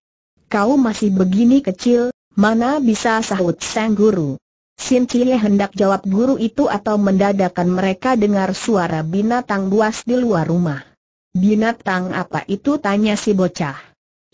Kau masih begini kecil, mana bisa sahut sang guru? Sin Cie hendak jawab guru itu atau mendadakan mereka dengar suara binatang buas di luar rumah. Binatang apa itu tanya si bocah.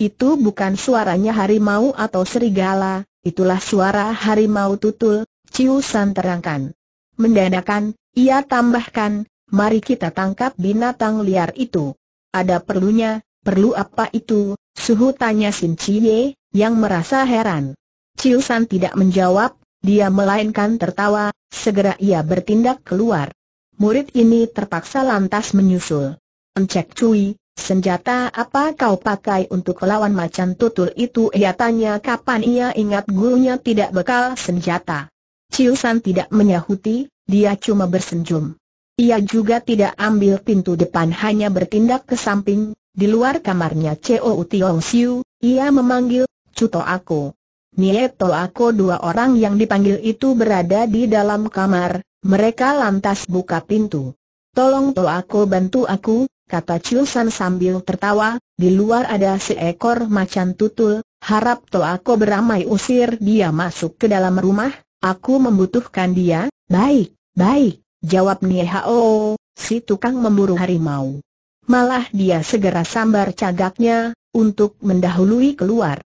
Itu bukan suaranya harimau atau serigala, Itulah suara harimau tutul, Ciusan terangkan. Mendadakan, ia tambahkan, mari kita tangkap binatang liar itu. Ada perlunya, perlu apa itu, suhu tanya Sin Chie, yang merasa heran. Ciusan tidak menjawab, dia melainkan tertawa, segera ia bertindak keluar. Murid ini terpaksa lantas menyusul. Encek Cui, Senjata apa kau pakai untuk melawan macan tutul itu? Ia tanya kapan ia ingat gurunya tidak bekal senjata. Ciusan tidak menyahuti, dia cuma bersenjum. Ia juga tidak ambil pintu depan hanya bertindak ke samping, di luar kamarnya Chou Tiong Siu, ia memanggil, Cuto aku. Nieto aku dua orang yang dipanggil itu berada di dalam kamar, mereka lantas buka pintu. Tolong to aku bantu aku, kata Chulsan sambil tertawa, di luar ada seekor macan tutul, harap toh aku beramai usir dia masuk ke dalam rumah, aku membutuhkan dia, baik, baik, jawab Nihao, si tukang memburu harimau. Malah dia segera sambar cagaknya, untuk mendahului keluar.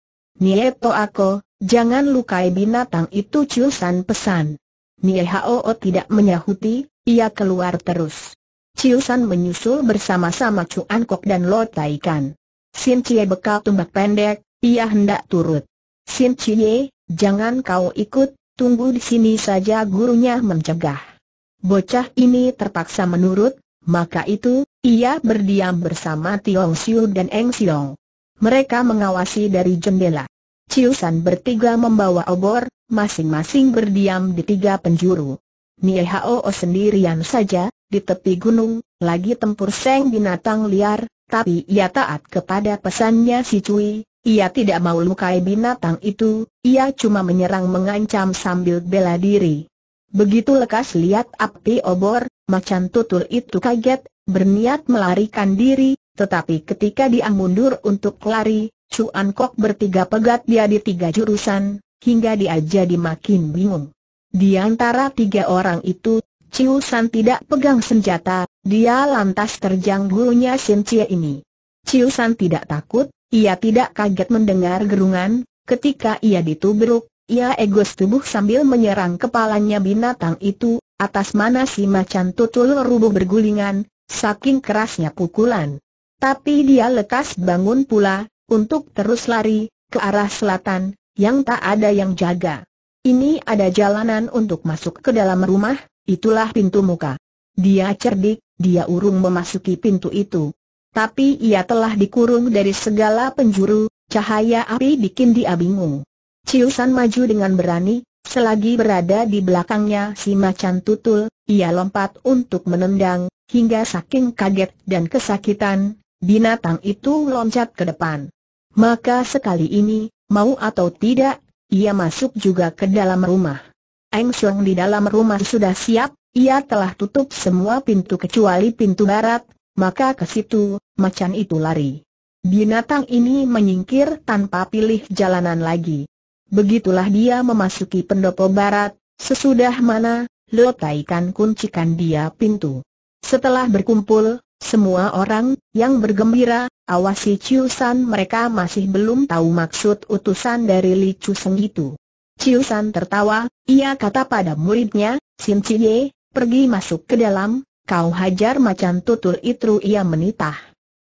to aku, jangan lukai binatang itu Chulsan pesan. Nihao tidak menyahuti, ia keluar terus. Ciusan menyusul bersama-sama Cuan Kok dan Lo Tai Kan. Sin Cie bekal tumbak pendek, ia hendak turut. Sin Cie, jangan kau ikut, tunggu di sini saja gurunya mencegah. Bocah ini terpaksa menurut, maka itu, ia berdiam bersama Tiong Siu dan Eng Siong. Mereka mengawasi dari jendela. Ciusan bertiga membawa obor, masing-masing berdiam di tiga penjuru. Nie Hao sendirian saja, di tepi gunung, lagi tempur seng binatang liar, tapi ia taat kepada pesannya si Cui, ia tidak mau lukai binatang itu, ia cuma menyerang mengancam sambil bela diri. Begitu lekas lihat api obor, macan tutul itu kaget, berniat melarikan diri, tetapi ketika dia mundur untuk lari, Chuan Kok bertiga pegat dia di tiga jurusan, hingga dia jadi makin bingung. Di antara tiga orang itu, Chiu San tidak pegang senjata, dia lantas terjang gurunya Sin Cie ini. Chiu San tidak takut, ia tidak kaget mendengar gerungan, ketika ia ditubruk, ia egos tubuh sambil menyerang kepalanya binatang itu, atas mana si macan tutul rubuh bergulingan, saking kerasnya pukulan. Tapi dia lekas bangun pula, untuk terus lari, ke arah selatan, yang tak ada yang jaga. Ini ada jalanan untuk masuk ke dalam rumah, Itulah pintu muka. Dia cerdik, dia urung memasuki pintu itu. Tapi ia telah dikurung dari segala penjuru, cahaya api bikin dia bingung. Ciusan maju dengan berani, selagi berada di belakangnya si macan tutul, ia lompat untuk menendang, hingga saking kaget dan kesakitan, binatang itu loncat ke depan. Maka sekali ini, mau atau tidak, ia masuk juga ke dalam rumah. Eng Siong di dalam rumah sudah siap, ia telah tutup semua pintu kecuali pintu barat, maka ke situ, macan itu lari. Binatang ini menyingkir tanpa pilih jalanan lagi. Begitulah dia memasuki pendopo barat, sesudah mana, lo taikan kuncikan dia pintu. Setelah berkumpul, semua orang yang bergembira, awasi ciusan mereka masih belum tahu maksud utusan dari Li Chu Seng itu. Chiu San tertawa, ia kata pada muridnya, Sin Cie, pergi masuk ke dalam, kau hajar macan tutul itu ia menitah.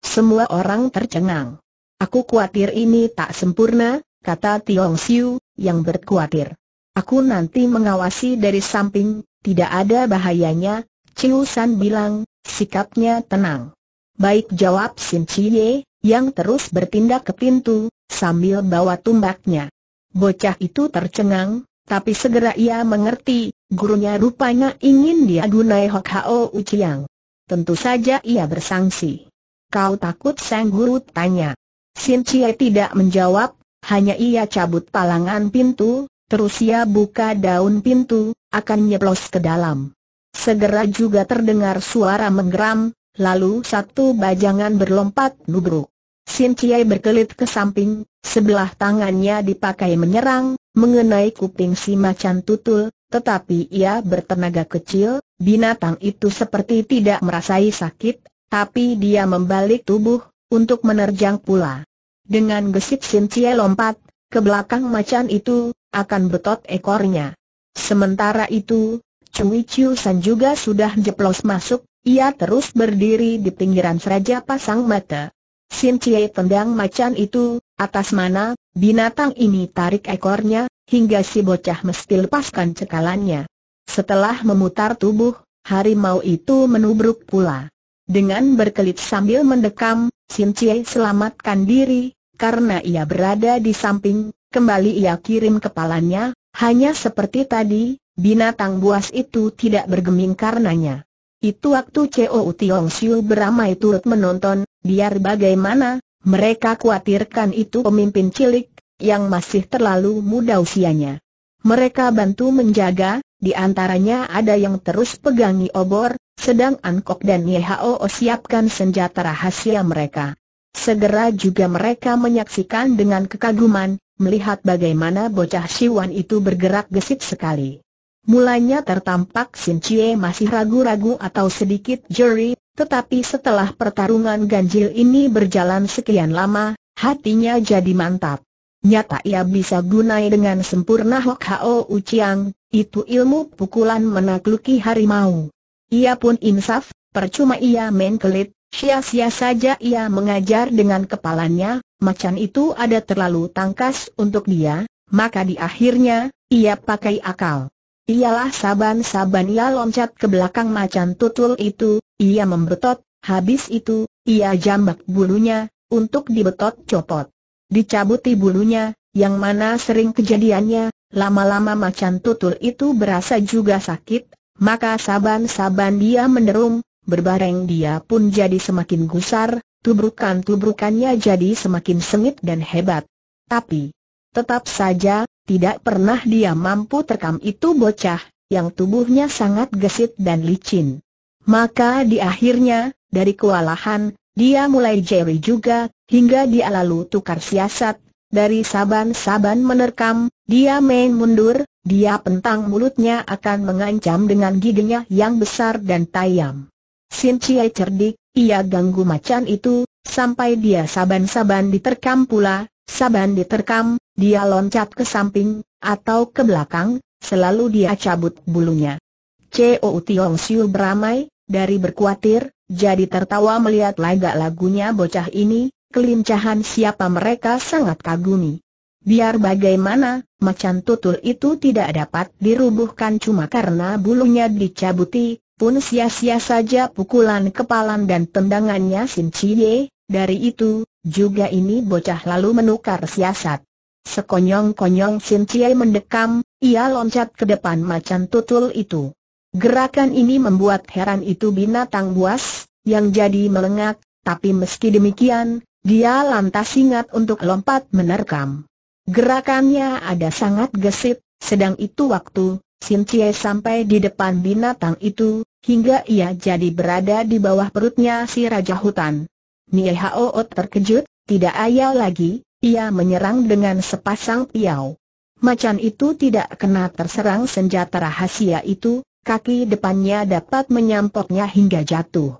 Semua orang tercengang. Aku khawatir ini tak sempurna, kata Tiong Siu, yang berkuatir. Aku nanti mengawasi dari samping, tidak ada bahayanya, Chiu San bilang, sikapnya tenang. Baik jawab Sin Cie, yang terus bertindak ke pintu, sambil bawa tumbaknya. Bocah itu tercengang, tapi segera ia mengerti, gurunya rupanya ingin dia gunai Hok Hao Uciang. Tentu saja ia bersangsi. Kau takut sang guru tanya. Sin Chie tidak menjawab, hanya ia cabut palangan pintu, terus ia buka daun pintu, akan nyeplos ke dalam. Segera juga terdengar suara menggeram, lalu satu bajangan berlompat nubruk. Sin Ciai berkelit ke samping, sebelah tangannya dipakai menyerang, mengenai kuping si macan tutul, tetapi ia bertenaga kecil, binatang itu seperti tidak merasai sakit, tapi dia membalik tubuh, untuk menerjang pula. Dengan gesit Sin Ciai lompat, ke belakang macan itu, akan betot ekornya. Sementara itu, Cui Chiu San juga sudah jeplos masuk, ia terus berdiri di pinggiran seraja pasang mata. Sim Cie tendang macan itu, atas mana, binatang ini tarik ekornya, hingga si bocah mesti lepaskan cekalannya. Setelah memutar tubuh, harimau itu menubruk pula. Dengan berkelit sambil mendekam, Sim Cie selamatkan diri, karena ia berada di samping, kembali ia kirim kepalanya, hanya seperti tadi, binatang buas itu tidak bergeming karenanya. Itu waktu Cao Tiong Siu beramai turut menonton, biar bagaimana, mereka khawatirkan itu pemimpin cilik, yang masih terlalu muda usianya. Mereka bantu menjaga, di antaranya ada yang terus pegangi obor, sedang Ankok dan Yehao siapkan senjata rahasia mereka. Segera juga mereka menyaksikan dengan kekaguman, melihat bagaimana bocah Siwan itu bergerak gesit sekali. Mulanya tertampak Sin Chie masih ragu-ragu atau sedikit jeri, tetapi setelah pertarungan ganjil ini berjalan sekian lama, hatinya jadi mantap. Nyata ia bisa gunai dengan sempurna Hok Hao Uciang, itu ilmu pukulan menakluki harimau. Ia pun insaf, percuma ia main kelit, sia-sia saja ia mengajar dengan kepalanya, macan itu ada terlalu tangkas untuk dia, maka di akhirnya, ia pakai akal. Ialah saban-saban ia loncat ke belakang macan tutul itu, ia membetot, habis itu, ia jambak bulunya, untuk dibetot copot. Dicabuti bulunya, yang mana sering kejadiannya, lama-lama macan tutul itu berasa juga sakit, maka saban-saban dia menderum, berbareng dia pun jadi semakin gusar, tubrukan-tubrukannya jadi semakin sengit dan hebat. Tapi, tetap saja, tidak pernah dia mampu terkam itu bocah, yang tubuhnya sangat gesit dan licin. Maka di akhirnya, dari kewalahan, dia mulai jeri juga, hingga dia lalu tukar siasat, dari saban-saban menerkam, dia main mundur, dia pentang mulutnya akan mengancam dengan giginya yang besar dan tayam. Sin Chie cerdik, ia ganggu macan itu, sampai dia saban-saban diterkam pula, saban diterkam, dia loncat ke samping, atau ke belakang, selalu dia cabut bulunya. Chou Tiong Siu beramai, dari berkuatir, jadi tertawa melihat lagak lagunya bocah ini, kelincahan siapa mereka sangat kagumi. Biar bagaimana, macan tutul itu tidak dapat dirubuhkan cuma karena bulunya dicabuti, pun sia-sia saja pukulan kepalan dan tendangannya Sin Chie, dari itu, juga ini bocah lalu menukar siasat. Sekonyong-konyong Sin Chie mendekam, ia loncat ke depan macan tutul itu. Gerakan ini membuat heran itu binatang buas, yang jadi melengak, tapi meski demikian, dia lantas ingat untuk lompat menerkam. Gerakannya ada sangat gesit, sedang itu waktu, Sin Chie sampai di depan binatang itu, hingga ia jadi berada di bawah perutnya si Raja Hutan. Nie Hao terkejut, tidak ayal lagi, ia menyerang dengan sepasang piau. Macan itu tidak kena terserang senjata rahasia itu, kaki depannya dapat menyampoknya hingga jatuh.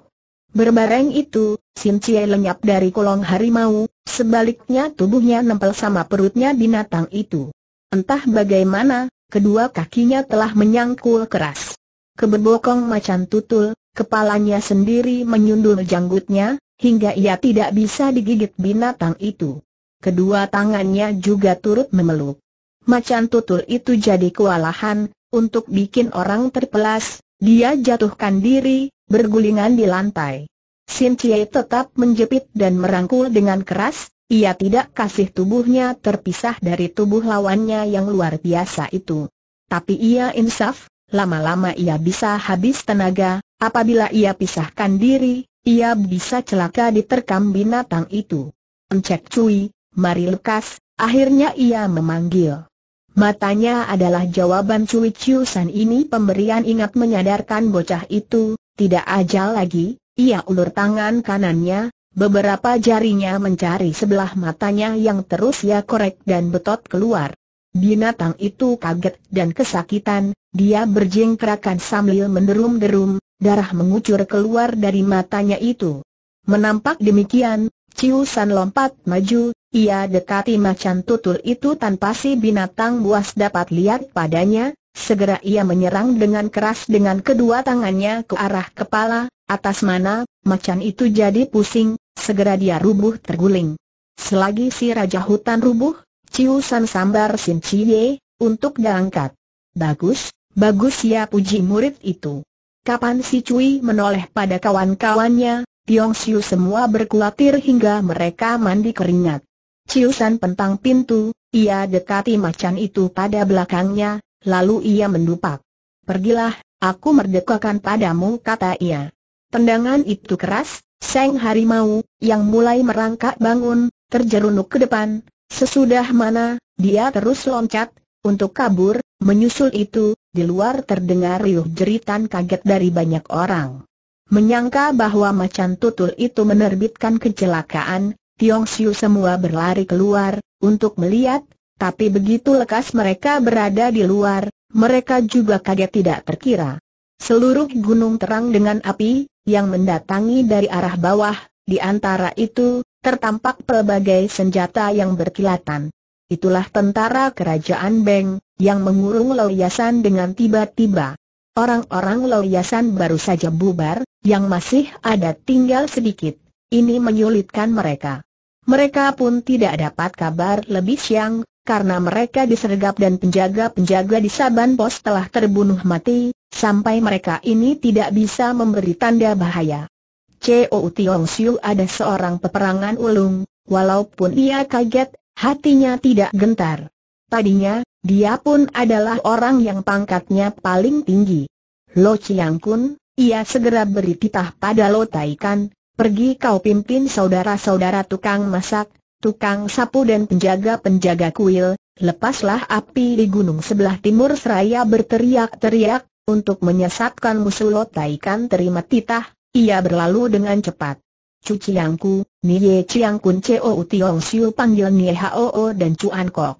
Berbareng itu, Sim Cie lenyap dari kolong harimau, sebaliknya tubuhnya nempel sama perutnya binatang itu. Entah bagaimana, kedua kakinya telah menyangkul keras. Kebebokong macan tutul, kepalanya sendiri menyundul janggutnya, hingga ia tidak bisa digigit binatang itu kedua tangannya juga turut memeluk. Macan tutul itu jadi kewalahan, untuk bikin orang terpelas, dia jatuhkan diri, bergulingan di lantai. Sin Chie tetap menjepit dan merangkul dengan keras, ia tidak kasih tubuhnya terpisah dari tubuh lawannya yang luar biasa itu. Tapi ia insaf, lama-lama ia bisa habis tenaga, apabila ia pisahkan diri, ia bisa celaka diterkam binatang itu. Encek Cui, Mari lekas, akhirnya ia memanggil. Matanya adalah jawaban Cui Chiu San ini pemberian ingat menyadarkan bocah itu, tidak ajal lagi, ia ulur tangan kanannya, beberapa jarinya mencari sebelah matanya yang terus ia korek dan betot keluar. Binatang itu kaget dan kesakitan, dia berjingkrakan sambil menderum-derum, darah mengucur keluar dari matanya itu. Menampak demikian, Chiu San lompat maju, ia dekati macan tutul itu tanpa si binatang buas dapat lihat padanya, segera ia menyerang dengan keras dengan kedua tangannya ke arah kepala, atas mana, macan itu jadi pusing, segera dia rubuh terguling. Selagi si Raja Hutan rubuh, Ciusan sambar Sin Cie, untuk diangkat. Bagus, bagus ya puji murid itu. Kapan si Cui menoleh pada kawan-kawannya, Tiong Siu semua berkulatir hingga mereka mandi keringat. Ciusan pentang pintu, ia dekati macan itu pada belakangnya, lalu ia mendupak. Pergilah, aku merdekakan padamu kata ia. Tendangan itu keras, Seng Harimau, yang mulai merangkak bangun, terjerunuk ke depan, sesudah mana, dia terus loncat, untuk kabur, menyusul itu, di luar terdengar riuh jeritan kaget dari banyak orang. Menyangka bahwa macan tutul itu menerbitkan kecelakaan, Tiong Siu semua berlari keluar, untuk melihat, tapi begitu lekas mereka berada di luar, mereka juga kaget tidak terkira. Seluruh gunung terang dengan api, yang mendatangi dari arah bawah, di antara itu, tertampak pelbagai senjata yang berkilatan. Itulah tentara kerajaan Beng, yang mengurung Loyasan dengan tiba-tiba. Orang-orang Loyasan baru saja bubar, yang masih ada tinggal sedikit. Ini menyulitkan mereka. Mereka pun tidak dapat kabar lebih siang, karena mereka disergap dan penjaga-penjaga di Saban Pos telah terbunuh mati, sampai mereka ini tidak bisa memberi tanda bahaya. C.O. Tiong Siu ada seorang peperangan ulung, walaupun ia kaget, hatinya tidak gentar. Tadinya, dia pun adalah orang yang pangkatnya paling tinggi. Lo Chiang Kun, ia segera beri titah pada Lo Taikan, Pergi kau pimpin saudara-saudara tukang masak, tukang sapu dan penjaga-penjaga kuil, lepaslah api di gunung sebelah timur seraya berteriak-teriak, untuk menyesatkan musuh Lotaikan terima titah, ia berlalu dengan cepat. Cuciangku, Nye Chiang Kun Tiong Siu panggil Nye Hoo dan Cuan Kok.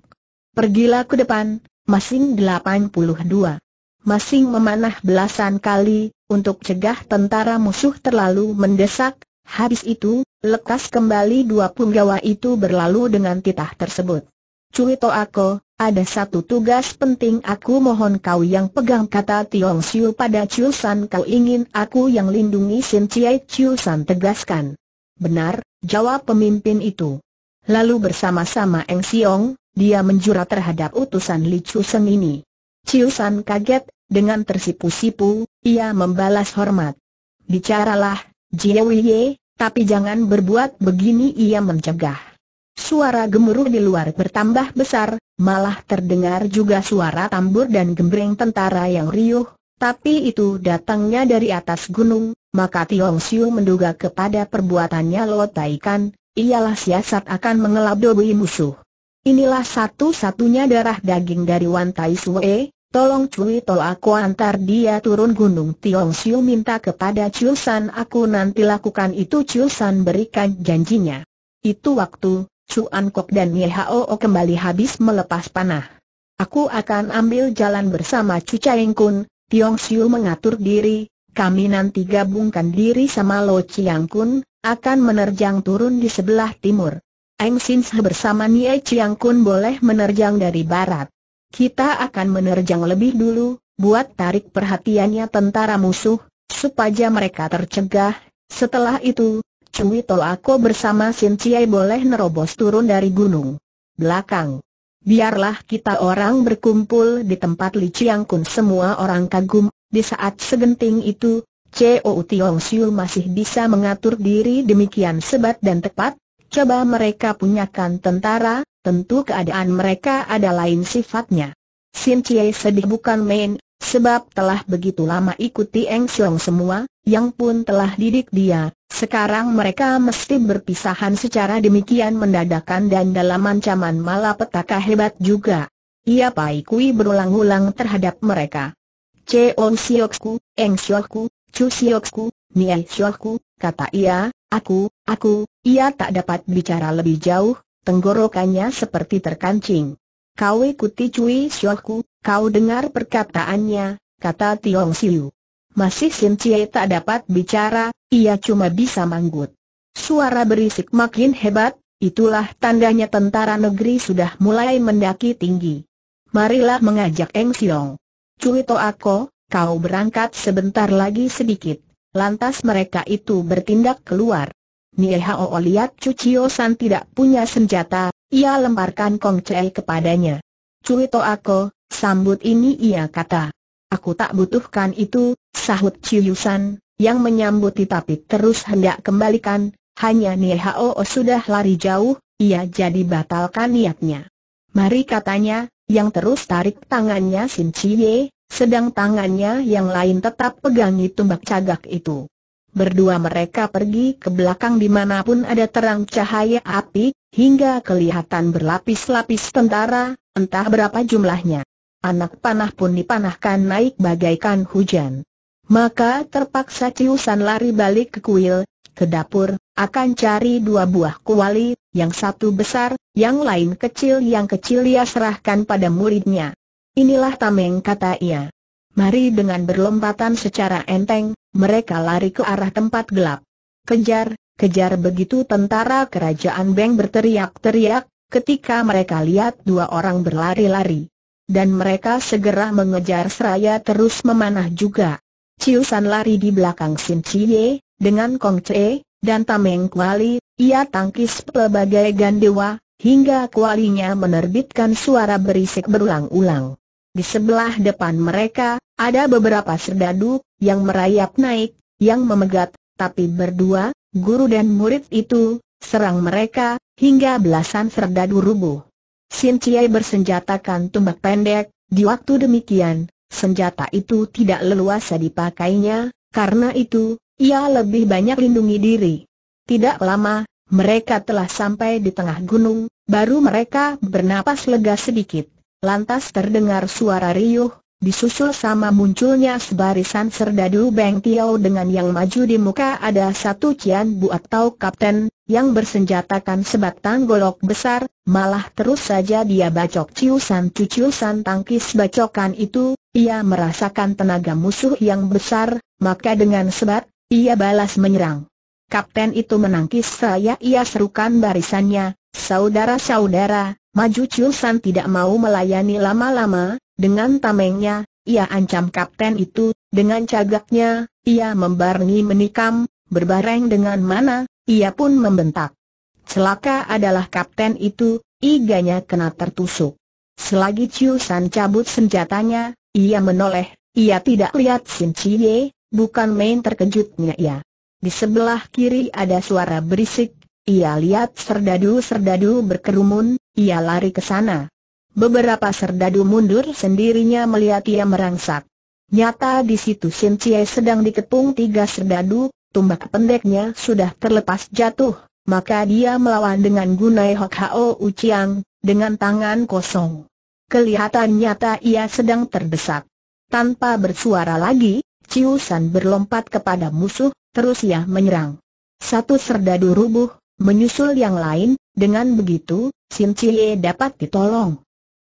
Pergilah ke depan, masing 82. Masing memanah belasan kali, untuk cegah tentara musuh terlalu mendesak, Habis itu, lekas kembali dua punggawa itu berlalu dengan titah tersebut. Cui to aku, ada satu tugas penting aku mohon kau yang pegang kata Tiong Siu pada Chiu San kau ingin aku yang lindungi Sin Chiai Chiu San tegaskan. Benar, jawab pemimpin itu. Lalu bersama-sama Eng Siong, dia menjura terhadap utusan Li Chiu Seng ini. Chiu San kaget, dengan tersipu-sipu, ia membalas hormat. Bicaralah, Jiewiye, tapi jangan berbuat begini ia mencegah. Suara gemuruh di luar bertambah besar, malah terdengar juga suara tambur dan gembreng tentara yang riuh, tapi itu datangnya dari atas gunung, maka Tiong Siu menduga kepada perbuatannya Lo Taikan, ialah siasat akan mengelabui musuh. Inilah satu-satunya darah daging dari Wan Tai Sue, Tolong Cui Tol aku antar dia turun gunung Tiong Siu minta kepada Chiu San aku nanti lakukan itu Chiu San berikan janjinya. Itu waktu, Chuan Kok dan Ye Hao kembali habis melepas panah. Aku akan ambil jalan bersama Chu Chaeng Kun, Tiong Siu mengatur diri, kami nanti gabungkan diri sama Lo Chiang Kun, akan menerjang turun di sebelah timur. Eng Sin bersama Nie Chiang Kun boleh menerjang dari barat. Kita akan menerjang lebih dulu, buat tarik perhatiannya tentara musuh, supaya mereka tercegah. Setelah itu, Cui Tolako bersama Sin Ciai boleh nerobos turun dari gunung. Belakang. Biarlah kita orang berkumpul di tempat Li Chiang Kun semua orang kagum, di saat segenting itu, COU Tiong Siu masih bisa mengatur diri demikian sebat dan tepat, coba mereka punyakan tentara, tentu keadaan mereka ada lain sifatnya. Sin Chie sedih bukan main, sebab telah begitu lama ikuti Eng Siong semua, yang pun telah didik dia, sekarang mereka mesti berpisahan secara demikian mendadakan dan dalam ancaman malapetaka hebat juga. Ia Pai Kui berulang-ulang terhadap mereka. Cheong Siokku, Eng Siokku, Chu Siokku, Nie Siokku, kata ia, aku, aku, ia tak dapat bicara lebih jauh, tenggorokannya seperti terkancing. Kau ikuti cui syoku, kau dengar perkataannya, kata Tiong Siu. Masih Sim Cie tak dapat bicara, ia cuma bisa manggut. Suara berisik makin hebat, itulah tandanya tentara negeri sudah mulai mendaki tinggi. Marilah mengajak Eng Siong. Cui to aku, kau berangkat sebentar lagi sedikit. Lantas mereka itu bertindak keluar. Nie Hao lihat Chu Chio San tidak punya senjata, ia lemparkan Kong kepadanya. kepadanya. to aku, sambut ini ia kata. Aku tak butuhkan itu, sahut Chiu San, yang menyambut, tapi terus hendak kembalikan, hanya Nie Hao sudah lari jauh, ia jadi batalkan niatnya. Mari katanya, yang terus tarik tangannya Sin Chie, sedang tangannya yang lain tetap pegangi tumbak cagak itu. Berdua mereka pergi ke belakang dimanapun ada terang cahaya api, hingga kelihatan berlapis-lapis tentara, entah berapa jumlahnya. Anak panah pun dipanahkan naik bagaikan hujan. Maka terpaksa Ciusan lari balik ke kuil, ke dapur, akan cari dua buah kuali, yang satu besar, yang lain kecil yang kecil ia serahkan pada muridnya. Inilah tameng kata ia. Mari dengan berlompatan secara enteng, mereka lari ke arah tempat gelap. Kejar, kejar begitu tentara kerajaan Beng berteriak-teriak, ketika mereka lihat dua orang berlari-lari. Dan mereka segera mengejar seraya terus memanah juga. Ciusan lari di belakang Sin Chie, dengan Kong Chee, dan Tameng Kuali, ia tangkis pelbagai gandewa, hingga kualinya menerbitkan suara berisik berulang-ulang. Di sebelah depan mereka, ada beberapa serdadu, yang merayap naik, yang memegat, tapi berdua, guru dan murid itu, serang mereka, hingga belasan serdadu rubuh. Sin Ciai bersenjatakan tumbak pendek, di waktu demikian, senjata itu tidak leluasa dipakainya, karena itu, ia lebih banyak lindungi diri. Tidak lama, mereka telah sampai di tengah gunung, baru mereka bernapas lega sedikit. Lantas terdengar suara riuh, disusul sama munculnya sebarisan serdadu Beng Tiao dengan yang maju di muka ada satu Cian Bu atau kapten, yang bersenjatakan sebatang golok besar, malah terus saja dia bacok ciusan cuciusan tangkis bacokan itu, ia merasakan tenaga musuh yang besar, maka dengan sebat, ia balas menyerang. Kapten itu menangkis saya ia serukan barisannya, saudara-saudara, Maju Chulsan tidak mau melayani lama-lama, dengan tamengnya, ia ancam kapten itu, dengan cagaknya, ia membarengi menikam, berbareng dengan mana, ia pun membentak. Celaka adalah kapten itu, iganya kena tertusuk. Selagi Chulsan cabut senjatanya, ia menoleh, ia tidak lihat Sin Chie, bukan main terkejutnya ia. Di sebelah kiri ada suara berisik, ia lihat serdadu-serdadu berkerumun, ia lari ke sana. Beberapa serdadu mundur sendirinya melihat ia merangsak. Nyata di situ Sin Cie sedang diketung tiga serdadu, tumbak pendeknya sudah terlepas jatuh, maka dia melawan dengan gunai Hok Hao Uciang, dengan tangan kosong. Kelihatan nyata ia sedang terdesak. Tanpa bersuara lagi, Ciusan berlompat kepada musuh, terus ia menyerang. Satu serdadu rubuh, menyusul yang lain, dengan begitu, Sin Cie dapat ditolong.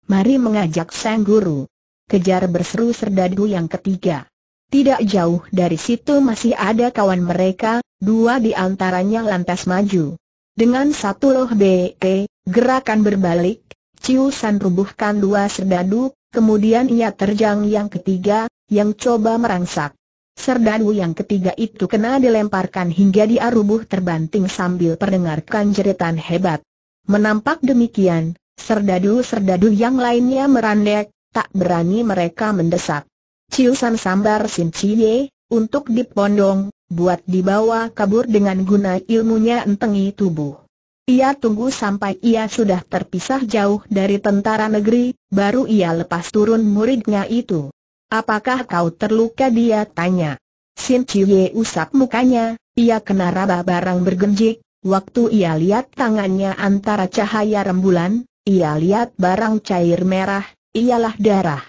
Mari mengajak sang guru. Kejar berseru serdadu yang ketiga. Tidak jauh dari situ masih ada kawan mereka, dua di antaranya lantas maju. Dengan satu loh BK, gerakan berbalik, Ciusan rubuhkan dua serdadu, kemudian ia terjang yang ketiga, yang coba merangsak. Serdadu yang ketiga itu kena dilemparkan hingga dia rubuh terbanting sambil perdengarkan jeritan hebat. Menampak demikian, serdadu-serdadu yang lainnya merandek, tak berani mereka mendesak. Ciusan sambar Sin Cie, untuk dipondong, buat dibawa kabur dengan guna ilmunya entengi tubuh. Ia tunggu sampai ia sudah terpisah jauh dari tentara negeri, baru ia lepas turun muridnya itu. Apakah kau terluka dia tanya. Sin Chie usap mukanya, ia kena raba barang bergenjik, waktu ia lihat tangannya antara cahaya rembulan, ia lihat barang cair merah, ialah darah.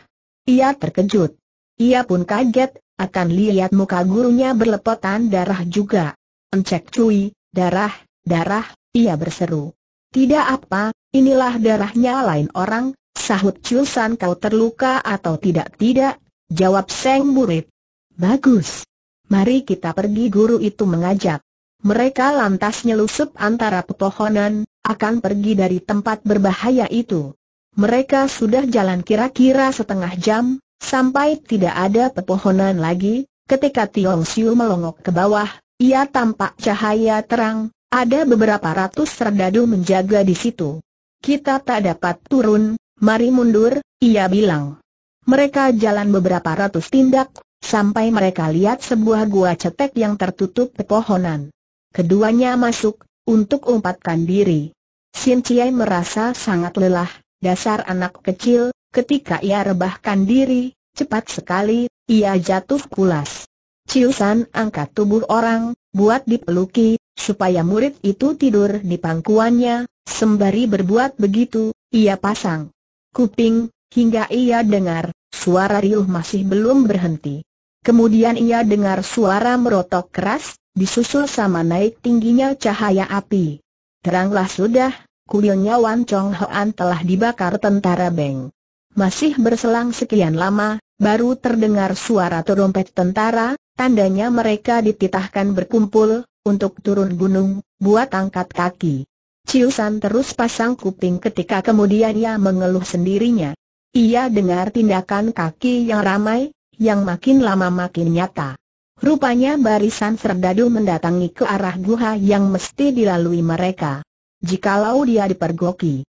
Ia terkejut. Ia pun kaget, akan lihat muka gurunya berlepotan darah juga. Encek cuy, darah, darah, ia berseru. Tidak apa, inilah darahnya lain orang, Sahut Chul San. kau terluka atau tidak-tidak, Jawab Seng murid. Bagus. Mari kita pergi guru itu mengajak. Mereka lantas nyelusup antara pepohonan, akan pergi dari tempat berbahaya itu. Mereka sudah jalan kira-kira setengah jam, sampai tidak ada pepohonan lagi, ketika Tiong Siu melongok ke bawah, ia tampak cahaya terang, ada beberapa ratus serdadu menjaga di situ. Kita tak dapat turun, mari mundur, ia bilang. Mereka jalan beberapa ratus tindak, sampai mereka lihat sebuah gua cetek yang tertutup pepohonan. Keduanya masuk, untuk umpatkan diri. Sin Chiai merasa sangat lelah, dasar anak kecil, ketika ia rebahkan diri, cepat sekali, ia jatuh pulas. Ciusan angkat tubuh orang, buat dipeluki, supaya murid itu tidur di pangkuannya, sembari berbuat begitu, ia pasang kuping, hingga ia dengar, suara riuh masih belum berhenti. Kemudian ia dengar suara merotok keras, disusul sama naik tingginya cahaya api. Teranglah sudah, kuilnya Wan Chong Hoan telah dibakar tentara Beng. Masih berselang sekian lama, baru terdengar suara terompet tentara, tandanya mereka dititahkan berkumpul, untuk turun gunung, buat angkat kaki. Ciusan terus pasang kuping ketika kemudian ia mengeluh sendirinya. Ia dengar tindakan kaki yang ramai, yang makin lama makin nyata. Rupanya barisan serdadu mendatangi ke arah guha yang mesti dilalui mereka. Jikalau dia dipergoki,